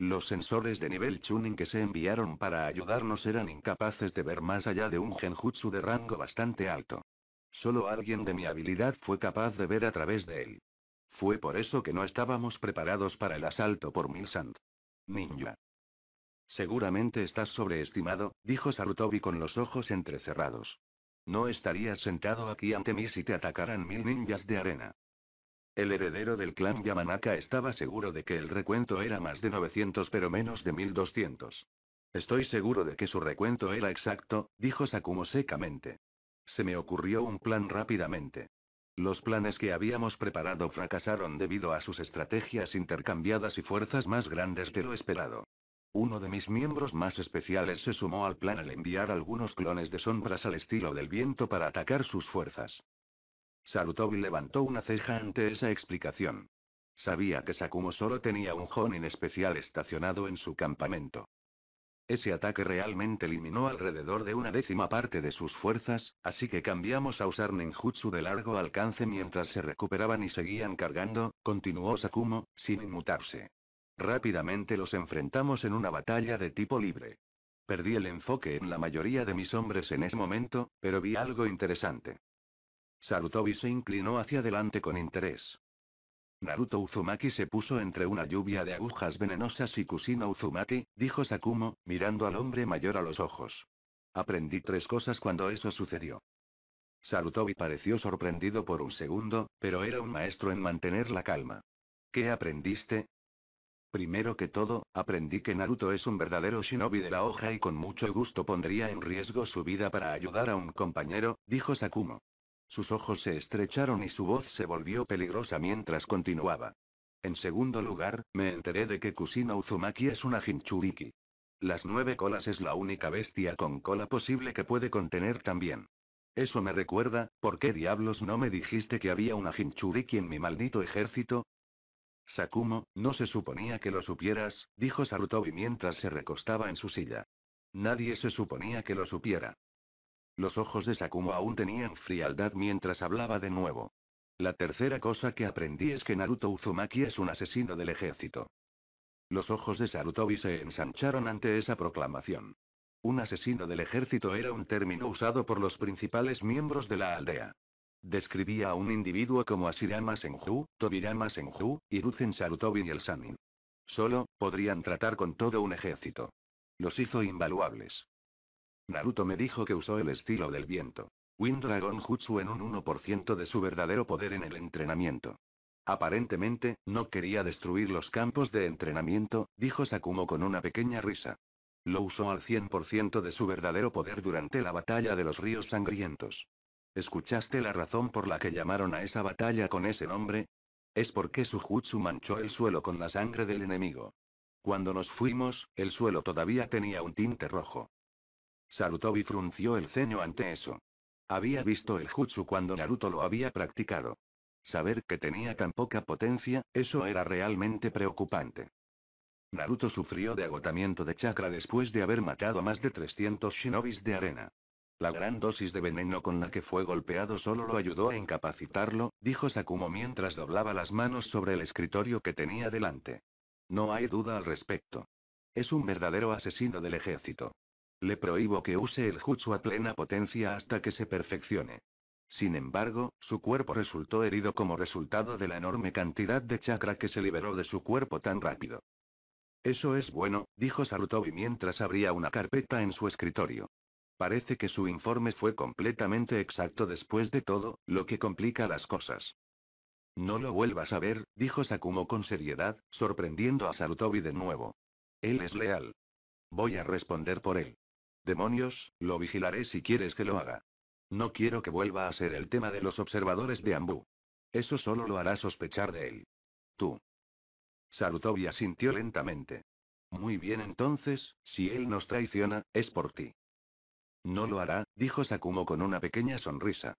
Los sensores de nivel Chunin que se enviaron para ayudarnos eran incapaces de ver más allá de un genjutsu de rango bastante alto. Solo alguien de mi habilidad fue capaz de ver a través de él. Fue por eso que no estábamos preparados para el asalto por Milsand. Ninja. Seguramente estás sobreestimado, dijo Sarutobi con los ojos entrecerrados. No estarías sentado aquí ante mí si te atacaran mil ninjas de arena. El heredero del clan Yamanaka estaba seguro de que el recuento era más de 900 pero menos de 1200. Estoy seguro de que su recuento era exacto, dijo Sakumo secamente. Se me ocurrió un plan rápidamente. Los planes que habíamos preparado fracasaron debido a sus estrategias intercambiadas y fuerzas más grandes de lo esperado. Uno de mis miembros más especiales se sumó al plan al enviar algunos clones de sombras al estilo del viento para atacar sus fuerzas. Sarutobi levantó una ceja ante esa explicación. Sabía que Sakumo solo tenía un Jonin especial estacionado en su campamento. Ese ataque realmente eliminó alrededor de una décima parte de sus fuerzas, así que cambiamos a usar ninjutsu de largo alcance mientras se recuperaban y seguían cargando, continuó Sakumo, sin inmutarse. Rápidamente los enfrentamos en una batalla de tipo libre. Perdí el enfoque en la mayoría de mis hombres en ese momento, pero vi algo interesante. Sarutobi se inclinó hacia adelante con interés. Naruto Uzumaki se puso entre una lluvia de agujas venenosas y Kusino Uzumaki, dijo Sakumo, mirando al hombre mayor a los ojos. Aprendí tres cosas cuando eso sucedió. Sarutobi pareció sorprendido por un segundo, pero era un maestro en mantener la calma. ¿Qué aprendiste? Primero que todo, aprendí que Naruto es un verdadero shinobi de la hoja y con mucho gusto pondría en riesgo su vida para ayudar a un compañero, dijo Sakumo. Sus ojos se estrecharon y su voz se volvió peligrosa mientras continuaba. En segundo lugar, me enteré de que Kusina Uzumaki es una Jinchuriki. Las nueve colas es la única bestia con cola posible que puede contener también. Eso me recuerda, ¿por qué diablos no me dijiste que había una Jinchuriki en mi maldito ejército? Sakumo, no se suponía que lo supieras, dijo Sarutobi mientras se recostaba en su silla. Nadie se suponía que lo supiera. Los ojos de Sakumo aún tenían frialdad mientras hablaba de nuevo. La tercera cosa que aprendí es que Naruto Uzumaki es un asesino del ejército. Los ojos de Sarutobi se ensancharon ante esa proclamación. Un asesino del ejército era un término usado por los principales miembros de la aldea. Describía a un individuo como Asirama Senju, Tobirama Senju, Iruzen Sarutobi y el Sanin. Solo, podrían tratar con todo un ejército. Los hizo invaluables. Naruto me dijo que usó el estilo del viento. Dragon Jutsu en un 1% de su verdadero poder en el entrenamiento. Aparentemente, no quería destruir los campos de entrenamiento, dijo Sakumo con una pequeña risa. Lo usó al 100% de su verdadero poder durante la batalla de los ríos sangrientos. ¿Escuchaste la razón por la que llamaron a esa batalla con ese nombre? Es porque su jutsu manchó el suelo con la sangre del enemigo. Cuando nos fuimos, el suelo todavía tenía un tinte rojo. Salutó frunció el ceño ante eso. Había visto el jutsu cuando Naruto lo había practicado. Saber que tenía tan poca potencia, eso era realmente preocupante. Naruto sufrió de agotamiento de chakra después de haber matado a más de 300 shinobis de arena. La gran dosis de veneno con la que fue golpeado solo lo ayudó a incapacitarlo, dijo Sakumo mientras doblaba las manos sobre el escritorio que tenía delante. No hay duda al respecto. Es un verdadero asesino del ejército. Le prohíbo que use el jutsu a plena potencia hasta que se perfeccione. Sin embargo, su cuerpo resultó herido como resultado de la enorme cantidad de chakra que se liberó de su cuerpo tan rápido. Eso es bueno, dijo Sarutobi mientras abría una carpeta en su escritorio. Parece que su informe fue completamente exacto después de todo, lo que complica las cosas. No lo vuelvas a ver, dijo Sakumo con seriedad, sorprendiendo a Sarutobi de nuevo. Él es leal. Voy a responder por él. Demonios, lo vigilaré si quieres que lo haga. No quiero que vuelva a ser el tema de los observadores de Ambú. Eso solo lo hará sospechar de él. Tú. Salutó y asintió lentamente. Muy bien entonces, si él nos traiciona, es por ti. No lo hará, dijo Sakumo con una pequeña sonrisa.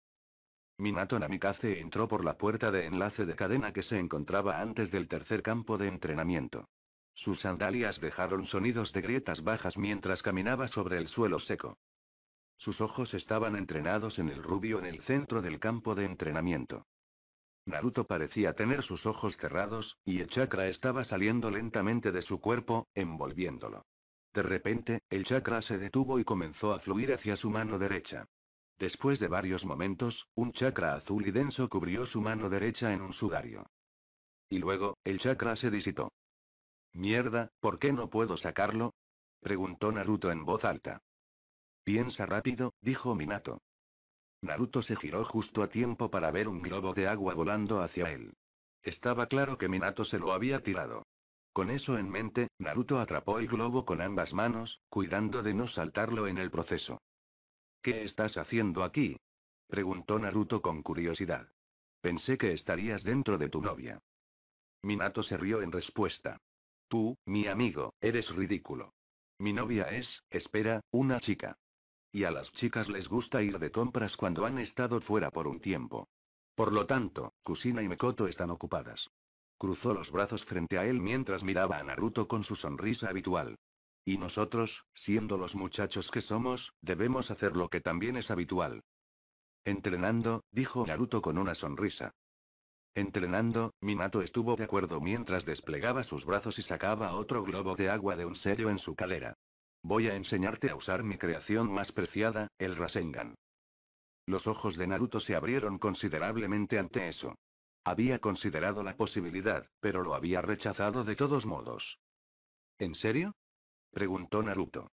Minato Namikaze entró por la puerta de enlace de cadena que se encontraba antes del tercer campo de entrenamiento. Sus sandalias dejaron sonidos de grietas bajas mientras caminaba sobre el suelo seco. Sus ojos estaban entrenados en el rubio en el centro del campo de entrenamiento. Naruto parecía tener sus ojos cerrados, y el chakra estaba saliendo lentamente de su cuerpo, envolviéndolo. De repente, el chakra se detuvo y comenzó a fluir hacia su mano derecha. Después de varios momentos, un chakra azul y denso cubrió su mano derecha en un sudario. Y luego, el chakra se disipó. Mierda, ¿por qué no puedo sacarlo? preguntó Naruto en voz alta. Piensa rápido, dijo Minato. Naruto se giró justo a tiempo para ver un globo de agua volando hacia él. Estaba claro que Minato se lo había tirado. Con eso en mente, Naruto atrapó el globo con ambas manos, cuidando de no saltarlo en el proceso. ¿Qué estás haciendo aquí? preguntó Naruto con curiosidad. Pensé que estarías dentro de tu novia. Minato se rió en respuesta. Tú, mi amigo, eres ridículo. Mi novia es, espera, una chica. Y a las chicas les gusta ir de compras cuando han estado fuera por un tiempo. Por lo tanto, Kusina y Mekoto están ocupadas. Cruzó los brazos frente a él mientras miraba a Naruto con su sonrisa habitual. Y nosotros, siendo los muchachos que somos, debemos hacer lo que también es habitual. Entrenando, dijo Naruto con una sonrisa. Entrenando, Minato estuvo de acuerdo mientras desplegaba sus brazos y sacaba otro globo de agua de un sello en su cadera. Voy a enseñarte a usar mi creación más preciada, el Rasengan. Los ojos de Naruto se abrieron considerablemente ante eso. Había considerado la posibilidad, pero lo había rechazado de todos modos. ¿En serio? preguntó Naruto.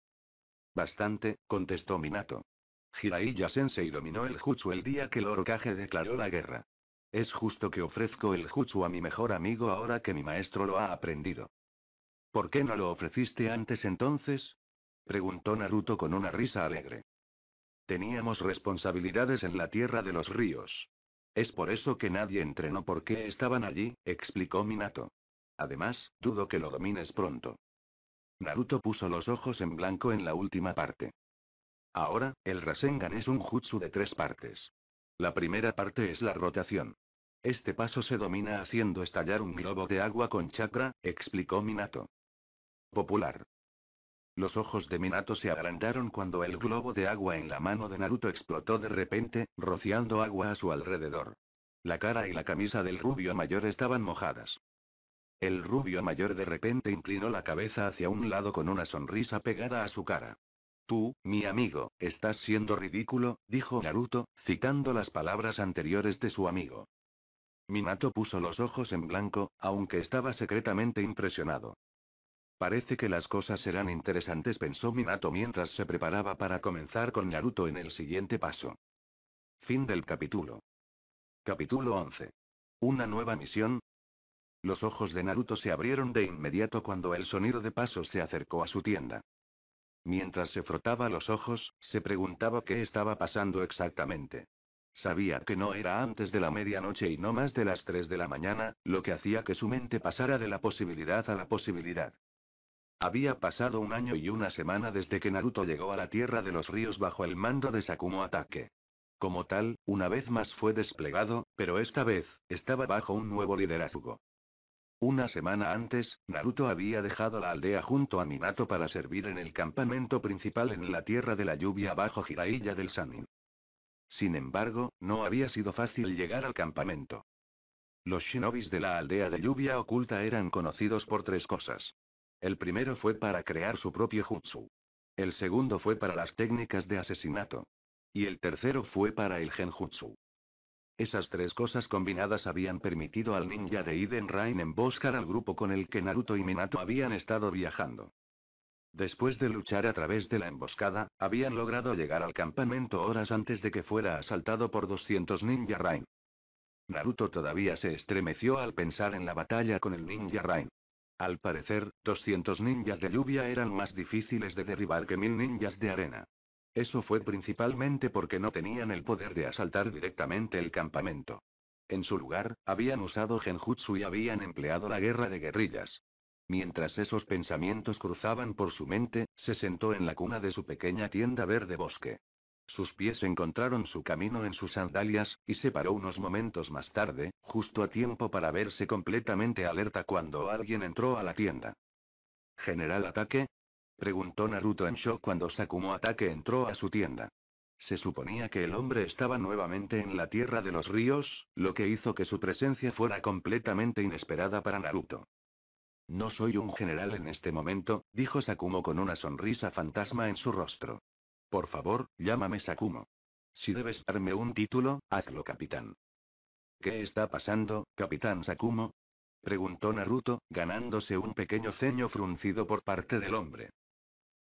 Bastante, contestó Minato. Jiraiya Sensei dominó el jutsu el día que el Orokage declaró la guerra. Es justo que ofrezco el jutsu a mi mejor amigo ahora que mi maestro lo ha aprendido. ¿Por qué no lo ofreciste antes entonces? preguntó Naruto con una risa alegre. Teníamos responsabilidades en la tierra de los ríos. Es por eso que nadie entrenó porque estaban allí, explicó Minato. Además, dudo que lo domines pronto. Naruto puso los ojos en blanco en la última parte. Ahora, el Rasengan es un jutsu de tres partes. La primera parte es la rotación. Este paso se domina haciendo estallar un globo de agua con chakra, explicó Minato. Popular. Los ojos de Minato se agrandaron cuando el globo de agua en la mano de Naruto explotó de repente, rociando agua a su alrededor. La cara y la camisa del rubio mayor estaban mojadas. El rubio mayor de repente inclinó la cabeza hacia un lado con una sonrisa pegada a su cara. Tú, mi amigo, estás siendo ridículo, dijo Naruto, citando las palabras anteriores de su amigo. Minato puso los ojos en blanco, aunque estaba secretamente impresionado. Parece que las cosas serán interesantes, pensó Minato mientras se preparaba para comenzar con Naruto en el siguiente paso. Fin del capítulo. Capítulo 11. Una nueva misión. Los ojos de Naruto se abrieron de inmediato cuando el sonido de pasos se acercó a su tienda. Mientras se frotaba los ojos, se preguntaba qué estaba pasando exactamente. Sabía que no era antes de la medianoche y no más de las 3 de la mañana, lo que hacía que su mente pasara de la posibilidad a la posibilidad. Había pasado un año y una semana desde que Naruto llegó a la Tierra de los Ríos bajo el mando de Sakumo Ataque. Como tal, una vez más fue desplegado, pero esta vez, estaba bajo un nuevo liderazgo. Una semana antes, Naruto había dejado la aldea junto a Minato para servir en el campamento principal en la Tierra de la Lluvia bajo Jiraiya del Sanin. Sin embargo, no había sido fácil llegar al campamento. Los shinobis de la aldea de lluvia oculta eran conocidos por tres cosas. El primero fue para crear su propio jutsu. El segundo fue para las técnicas de asesinato. Y el tercero fue para el genjutsu. Esas tres cosas combinadas habían permitido al ninja de Iden Rain emboscar al grupo con el que Naruto y Minato habían estado viajando. Después de luchar a través de la emboscada, habían logrado llegar al campamento horas antes de que fuera asaltado por 200 ninja Rain. Naruto todavía se estremeció al pensar en la batalla con el ninja Rain. Al parecer, 200 ninjas de lluvia eran más difíciles de derribar que mil ninjas de arena. Eso fue principalmente porque no tenían el poder de asaltar directamente el campamento. En su lugar, habían usado genjutsu y habían empleado la guerra de guerrillas. Mientras esos pensamientos cruzaban por su mente, se sentó en la cuna de su pequeña tienda verde bosque. Sus pies encontraron su camino en sus sandalias, y se paró unos momentos más tarde, justo a tiempo para verse completamente alerta cuando alguien entró a la tienda. ¿General ataque? preguntó Naruto en shock cuando Sakumo Ataque entró a su tienda. Se suponía que el hombre estaba nuevamente en la tierra de los ríos, lo que hizo que su presencia fuera completamente inesperada para Naruto. No soy un general en este momento, dijo Sakumo con una sonrisa fantasma en su rostro. Por favor, llámame Sakumo. Si debes darme un título, hazlo, capitán. ¿Qué está pasando, capitán Sakumo? preguntó Naruto, ganándose un pequeño ceño fruncido por parte del hombre.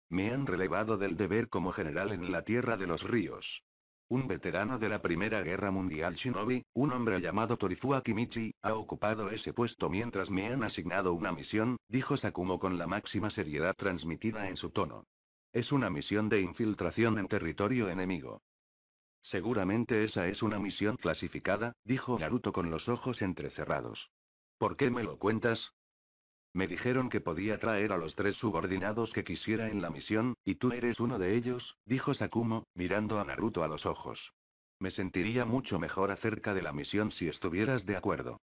Me han relevado del deber como general en la Tierra de los Ríos. Un veterano de la Primera Guerra Mundial Shinobi, un hombre llamado Torifua Kimichi, ha ocupado ese puesto mientras me han asignado una misión, dijo Sakumo con la máxima seriedad transmitida en su tono. Es una misión de infiltración en territorio enemigo. Seguramente esa es una misión clasificada, dijo Naruto con los ojos entrecerrados. ¿Por qué me lo cuentas? Me dijeron que podía traer a los tres subordinados que quisiera en la misión, y tú eres uno de ellos, dijo Sakumo, mirando a Naruto a los ojos. Me sentiría mucho mejor acerca de la misión si estuvieras de acuerdo.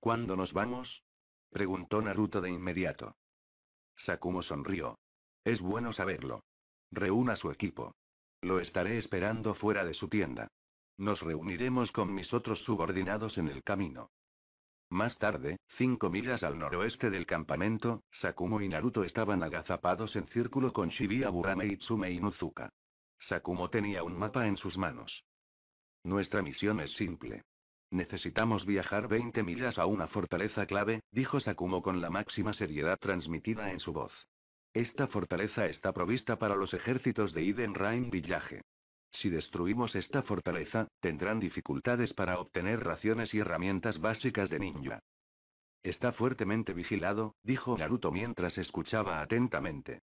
¿Cuándo nos vamos? preguntó Naruto de inmediato. Sakumo sonrió. Es bueno saberlo. Reúna su equipo. Lo estaré esperando fuera de su tienda. Nos reuniremos con mis otros subordinados en el camino. Más tarde, cinco millas al noroeste del campamento, Sakumo y Naruto estaban agazapados en círculo con Shibi, Burame Itsume y Nuzuka. Sakumo tenía un mapa en sus manos. Nuestra misión es simple. Necesitamos viajar 20 millas a una fortaleza clave, dijo Sakumo con la máxima seriedad transmitida en su voz. Esta fortaleza está provista para los ejércitos de Iden Rain Village. Si destruimos esta fortaleza, tendrán dificultades para obtener raciones y herramientas básicas de ninja. Está fuertemente vigilado, dijo Naruto mientras escuchaba atentamente.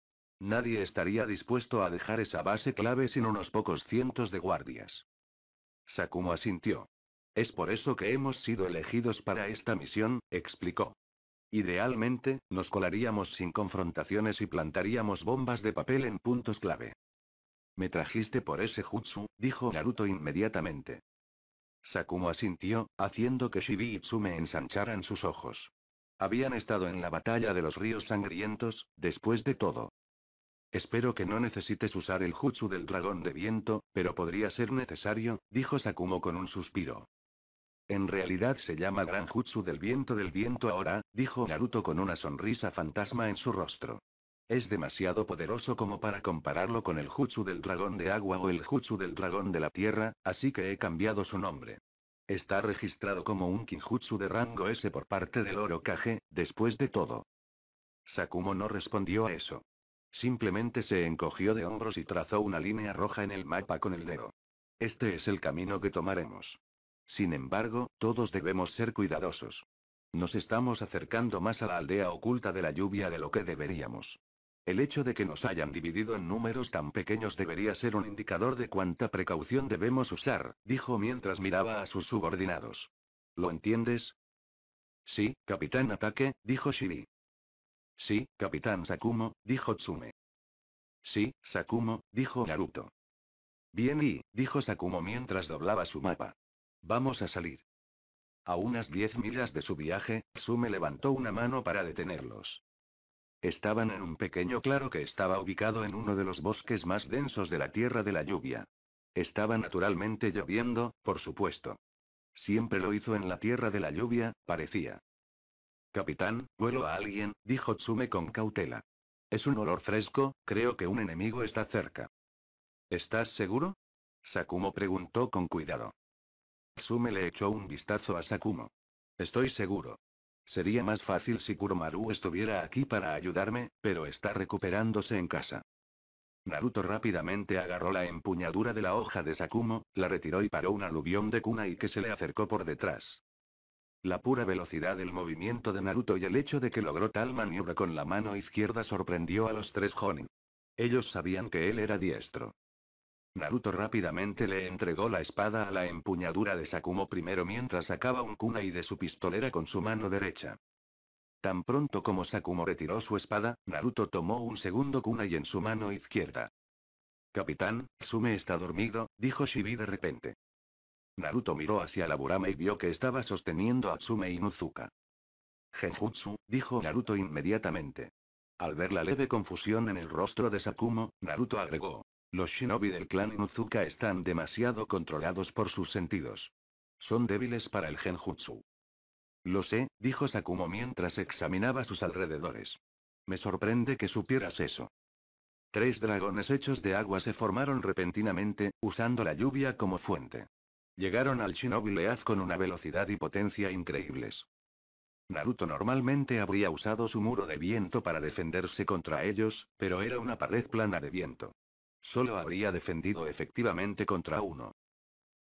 Nadie estaría dispuesto a dejar esa base clave sin unos pocos cientos de guardias. Sakumo asintió. Es por eso que hemos sido elegidos para esta misión, explicó. Idealmente, nos colaríamos sin confrontaciones y plantaríamos bombas de papel en puntos clave. Me trajiste por ese jutsu, dijo Naruto inmediatamente. Sakumo asintió, haciendo que Shibi y ensancharan sus ojos. Habían estado en la batalla de los ríos sangrientos, después de todo. Espero que no necesites usar el jutsu del dragón de viento, pero podría ser necesario, dijo Sakumo con un suspiro. En realidad se llama Gran Jutsu del viento del viento ahora, dijo Naruto con una sonrisa fantasma en su rostro. Es demasiado poderoso como para compararlo con el jutsu del dragón de agua o el jutsu del dragón de la tierra, así que he cambiado su nombre. Está registrado como un kinjutsu de rango S por parte del Oro Kage, después de todo. Sakumo no respondió a eso. Simplemente se encogió de hombros y trazó una línea roja en el mapa con el dedo. Este es el camino que tomaremos. Sin embargo, todos debemos ser cuidadosos. Nos estamos acercando más a la aldea oculta de la lluvia de lo que deberíamos. El hecho de que nos hayan dividido en números tan pequeños debería ser un indicador de cuánta precaución debemos usar, dijo mientras miraba a sus subordinados. ¿Lo entiendes? Sí, capitán ataque, dijo Shiri. Sí, capitán Sakumo, dijo Tsume. Sí, Sakumo, dijo Naruto. Bien y, dijo Sakumo mientras doblaba su mapa. Vamos a salir. A unas diez millas de su viaje, Tsume levantó una mano para detenerlos. Estaban en un pequeño claro que estaba ubicado en uno de los bosques más densos de la Tierra de la Lluvia. Estaba naturalmente lloviendo, por supuesto. Siempre lo hizo en la Tierra de la Lluvia, parecía. Capitán, vuelo a alguien, dijo Tsume con cautela. Es un olor fresco, creo que un enemigo está cerca. ¿Estás seguro? Sakumo preguntó con cuidado. Tsume le echó un vistazo a Sakumo. Estoy seguro. Sería más fácil si Kuromaru estuviera aquí para ayudarme, pero está recuperándose en casa. Naruto rápidamente agarró la empuñadura de la hoja de Sakumo, la retiró y paró un aluvión de kunai que se le acercó por detrás. La pura velocidad del movimiento de Naruto y el hecho de que logró tal maniobra con la mano izquierda sorprendió a los tres Jonin. Ellos sabían que él era diestro. Naruto rápidamente le entregó la espada a la empuñadura de Sakumo primero mientras sacaba un kunai de su pistolera con su mano derecha. Tan pronto como Sakumo retiró su espada, Naruto tomó un segundo kunai en su mano izquierda. Capitán, Sume está dormido, dijo Shibi de repente. Naruto miró hacia la Burama y vio que estaba sosteniendo a Tsume Nuzuka. Genjutsu, dijo Naruto inmediatamente. Al ver la leve confusión en el rostro de Sakumo, Naruto agregó. Los shinobi del clan Inuzuka están demasiado controlados por sus sentidos. Son débiles para el genjutsu. Lo sé, dijo Sakumo mientras examinaba sus alrededores. Me sorprende que supieras eso. Tres dragones hechos de agua se formaron repentinamente, usando la lluvia como fuente. Llegaron al Shinobi Leaz con una velocidad y potencia increíbles. Naruto normalmente habría usado su muro de viento para defenderse contra ellos, pero era una pared plana de viento. Solo habría defendido efectivamente contra uno.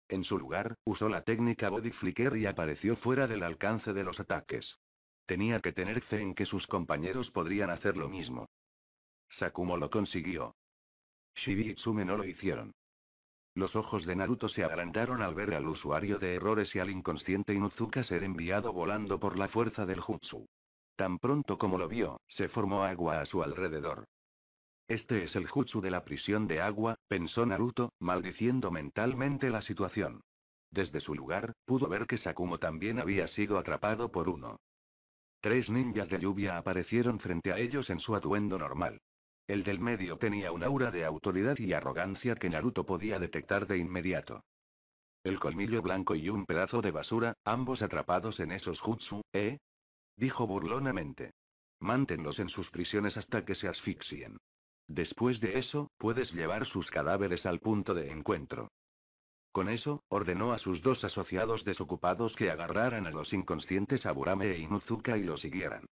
En su lugar, usó la técnica body flicker y apareció fuera del alcance de los ataques. Tenía que tener fe en que sus compañeros podrían hacer lo mismo. Sakumo lo consiguió. Shibitsume no lo hicieron. Los ojos de Naruto se agrandaron al ver al usuario de errores y al inconsciente Inuzuka ser enviado volando por la fuerza del jutsu. Tan pronto como lo vio, se formó agua a su alrededor. Este es el jutsu de la prisión de agua, pensó Naruto, maldiciendo mentalmente la situación. Desde su lugar, pudo ver que Sakumo también había sido atrapado por uno. Tres ninjas de lluvia aparecieron frente a ellos en su atuendo normal. El del medio tenía un aura de autoridad y arrogancia que Naruto podía detectar de inmediato. El colmillo blanco y un pedazo de basura, ambos atrapados en esos jutsu, ¿eh? Dijo burlonamente. Mántenlos en sus prisiones hasta que se asfixien. Después de eso, puedes llevar sus cadáveres al punto de encuentro. Con eso, ordenó a sus dos asociados desocupados que agarraran a los inconscientes Aburame e Inuzuka y lo siguieran.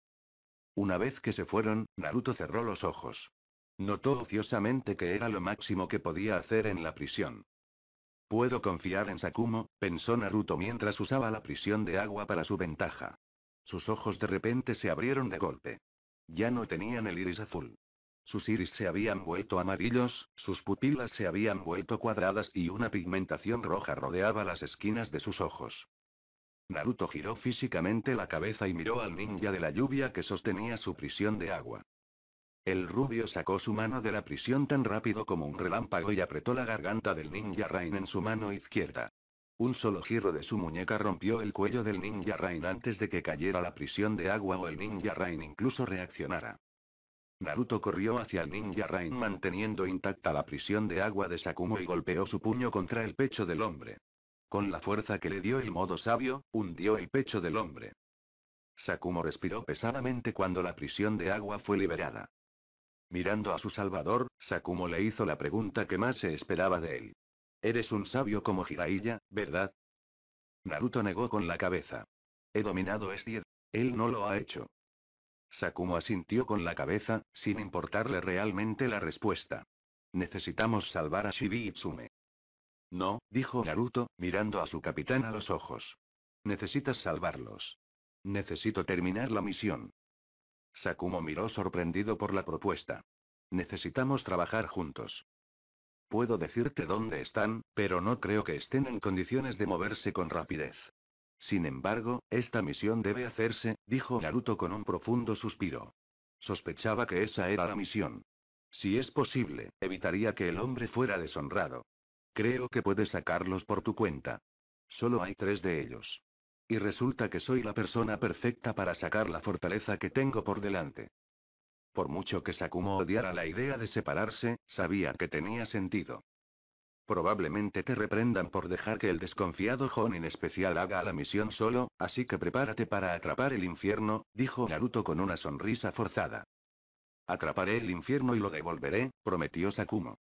Una vez que se fueron, Naruto cerró los ojos. Notó ociosamente que era lo máximo que podía hacer en la prisión. Puedo confiar en Sakumo, pensó Naruto mientras usaba la prisión de agua para su ventaja. Sus ojos de repente se abrieron de golpe. Ya no tenían el iris azul. Sus iris se habían vuelto amarillos, sus pupilas se habían vuelto cuadradas y una pigmentación roja rodeaba las esquinas de sus ojos. Naruto giró físicamente la cabeza y miró al ninja de la lluvia que sostenía su prisión de agua. El rubio sacó su mano de la prisión tan rápido como un relámpago y apretó la garganta del ninja Rain en su mano izquierda. Un solo giro de su muñeca rompió el cuello del ninja Rain antes de que cayera la prisión de agua o el ninja Rain incluso reaccionara. Naruto corrió hacia el Ninja Rain manteniendo intacta la prisión de agua de Sakumo y golpeó su puño contra el pecho del hombre. Con la fuerza que le dio el modo sabio, hundió el pecho del hombre. Sakumo respiró pesadamente cuando la prisión de agua fue liberada. Mirando a su salvador, Sakumo le hizo la pregunta que más se esperaba de él. Eres un sabio como Jiraiya, ¿verdad? Naruto negó con la cabeza. He dominado Estir. Él no lo ha hecho. Sakumo asintió con la cabeza, sin importarle realmente la respuesta. Necesitamos salvar a Shibi Itsume. No, dijo Naruto, mirando a su capitán a los ojos. Necesitas salvarlos. Necesito terminar la misión. Sakumo miró sorprendido por la propuesta. Necesitamos trabajar juntos. Puedo decirte dónde están, pero no creo que estén en condiciones de moverse con rapidez. Sin embargo, esta misión debe hacerse, dijo Naruto con un profundo suspiro. Sospechaba que esa era la misión. Si es posible, evitaría que el hombre fuera deshonrado. Creo que puedes sacarlos por tu cuenta. Solo hay tres de ellos. Y resulta que soy la persona perfecta para sacar la fortaleza que tengo por delante. Por mucho que Sakumo odiara la idea de separarse, sabía que tenía sentido. Probablemente te reprendan por dejar que el desconfiado en especial haga la misión solo, así que prepárate para atrapar el infierno, dijo Naruto con una sonrisa forzada. Atraparé el infierno y lo devolveré, prometió Sakumo.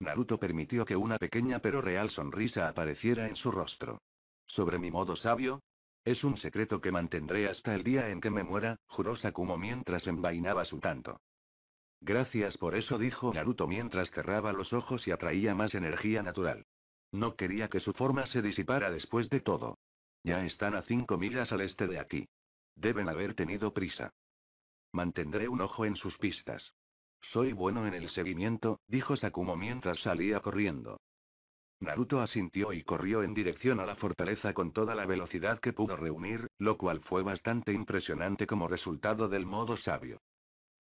Naruto permitió que una pequeña pero real sonrisa apareciera en su rostro. ¿Sobre mi modo sabio? Es un secreto que mantendré hasta el día en que me muera, juró Sakumo mientras envainaba su tanto. Gracias por eso dijo Naruto mientras cerraba los ojos y atraía más energía natural. No quería que su forma se disipara después de todo. Ya están a cinco millas al este de aquí. Deben haber tenido prisa. Mantendré un ojo en sus pistas. Soy bueno en el seguimiento, dijo Sakumo mientras salía corriendo. Naruto asintió y corrió en dirección a la fortaleza con toda la velocidad que pudo reunir, lo cual fue bastante impresionante como resultado del modo sabio.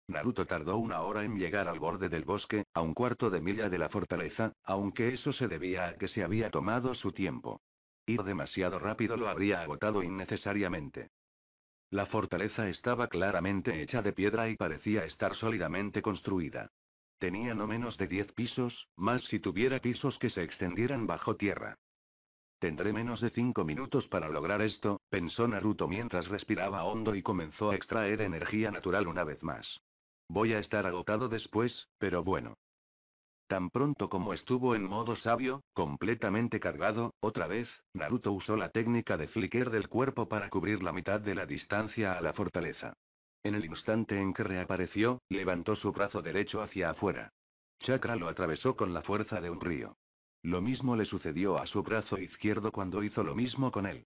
Naruto tardó una hora en llegar al borde del bosque, a un cuarto de milla de la fortaleza, aunque eso se debía a que se había tomado su tiempo. Ir demasiado rápido lo habría agotado innecesariamente. La fortaleza estaba claramente hecha de piedra y parecía estar sólidamente construida. Tenía no menos de 10 pisos, más si tuviera pisos que se extendieran bajo tierra. Tendré menos de cinco minutos para lograr esto, pensó Naruto mientras respiraba hondo y comenzó a extraer energía natural una vez más. Voy a estar agotado después, pero bueno. Tan pronto como estuvo en modo sabio, completamente cargado, otra vez, Naruto usó la técnica de flicker del cuerpo para cubrir la mitad de la distancia a la fortaleza. En el instante en que reapareció, levantó su brazo derecho hacia afuera. Chakra lo atravesó con la fuerza de un río. Lo mismo le sucedió a su brazo izquierdo cuando hizo lo mismo con él.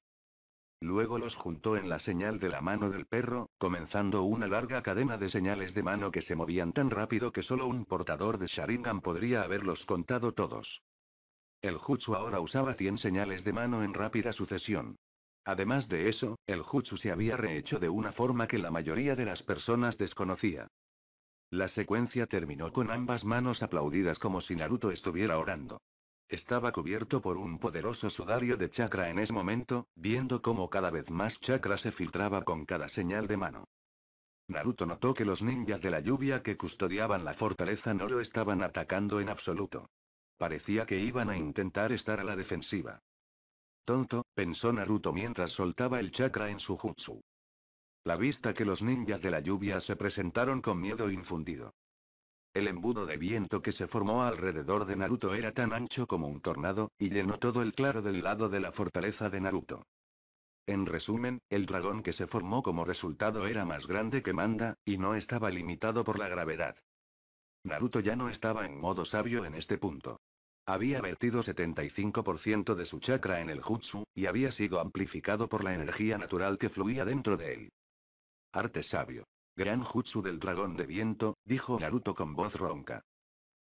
Luego los juntó en la señal de la mano del perro, comenzando una larga cadena de señales de mano que se movían tan rápido que solo un portador de Sharingan podría haberlos contado todos. El Jutsu ahora usaba 100 señales de mano en rápida sucesión. Además de eso, el Jutsu se había rehecho de una forma que la mayoría de las personas desconocía. La secuencia terminó con ambas manos aplaudidas como si Naruto estuviera orando. Estaba cubierto por un poderoso sudario de chakra en ese momento, viendo cómo cada vez más chakra se filtraba con cada señal de mano. Naruto notó que los ninjas de la lluvia que custodiaban la fortaleza no lo estaban atacando en absoluto. Parecía que iban a intentar estar a la defensiva. Tonto, pensó Naruto mientras soltaba el chakra en su jutsu. La vista que los ninjas de la lluvia se presentaron con miedo infundido. El embudo de viento que se formó alrededor de Naruto era tan ancho como un tornado, y llenó todo el claro del lado de la fortaleza de Naruto. En resumen, el dragón que se formó como resultado era más grande que Manda, y no estaba limitado por la gravedad. Naruto ya no estaba en modo sabio en este punto. Había vertido 75% de su chakra en el jutsu, y había sido amplificado por la energía natural que fluía dentro de él. Arte sabio. Gran Jutsu del dragón de viento, dijo Naruto con voz ronca.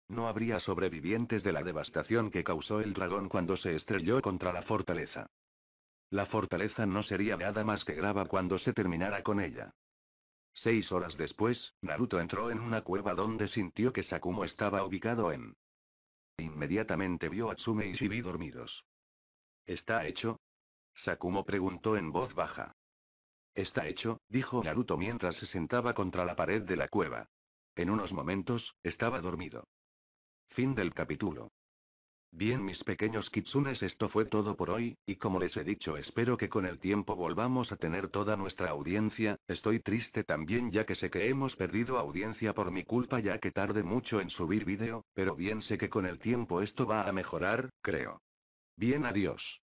No habría sobrevivientes de la devastación que causó el dragón cuando se estrelló contra la fortaleza. La fortaleza no sería nada más que grava cuando se terminara con ella. Seis horas después, Naruto entró en una cueva donde sintió que Sakumo estaba ubicado en. Inmediatamente vio a Tsume y Shibi dormidos. ¿Está hecho? Sakumo preguntó en voz baja. Está hecho, dijo Naruto mientras se sentaba contra la pared de la cueva. En unos momentos, estaba dormido. Fin del capítulo. Bien mis pequeños kitsunes esto fue todo por hoy, y como les he dicho espero que con el tiempo volvamos a tener toda nuestra audiencia, estoy triste también ya que sé que hemos perdido audiencia por mi culpa ya que tarde mucho en subir vídeo, pero bien sé que con el tiempo esto va a mejorar, creo. Bien adiós.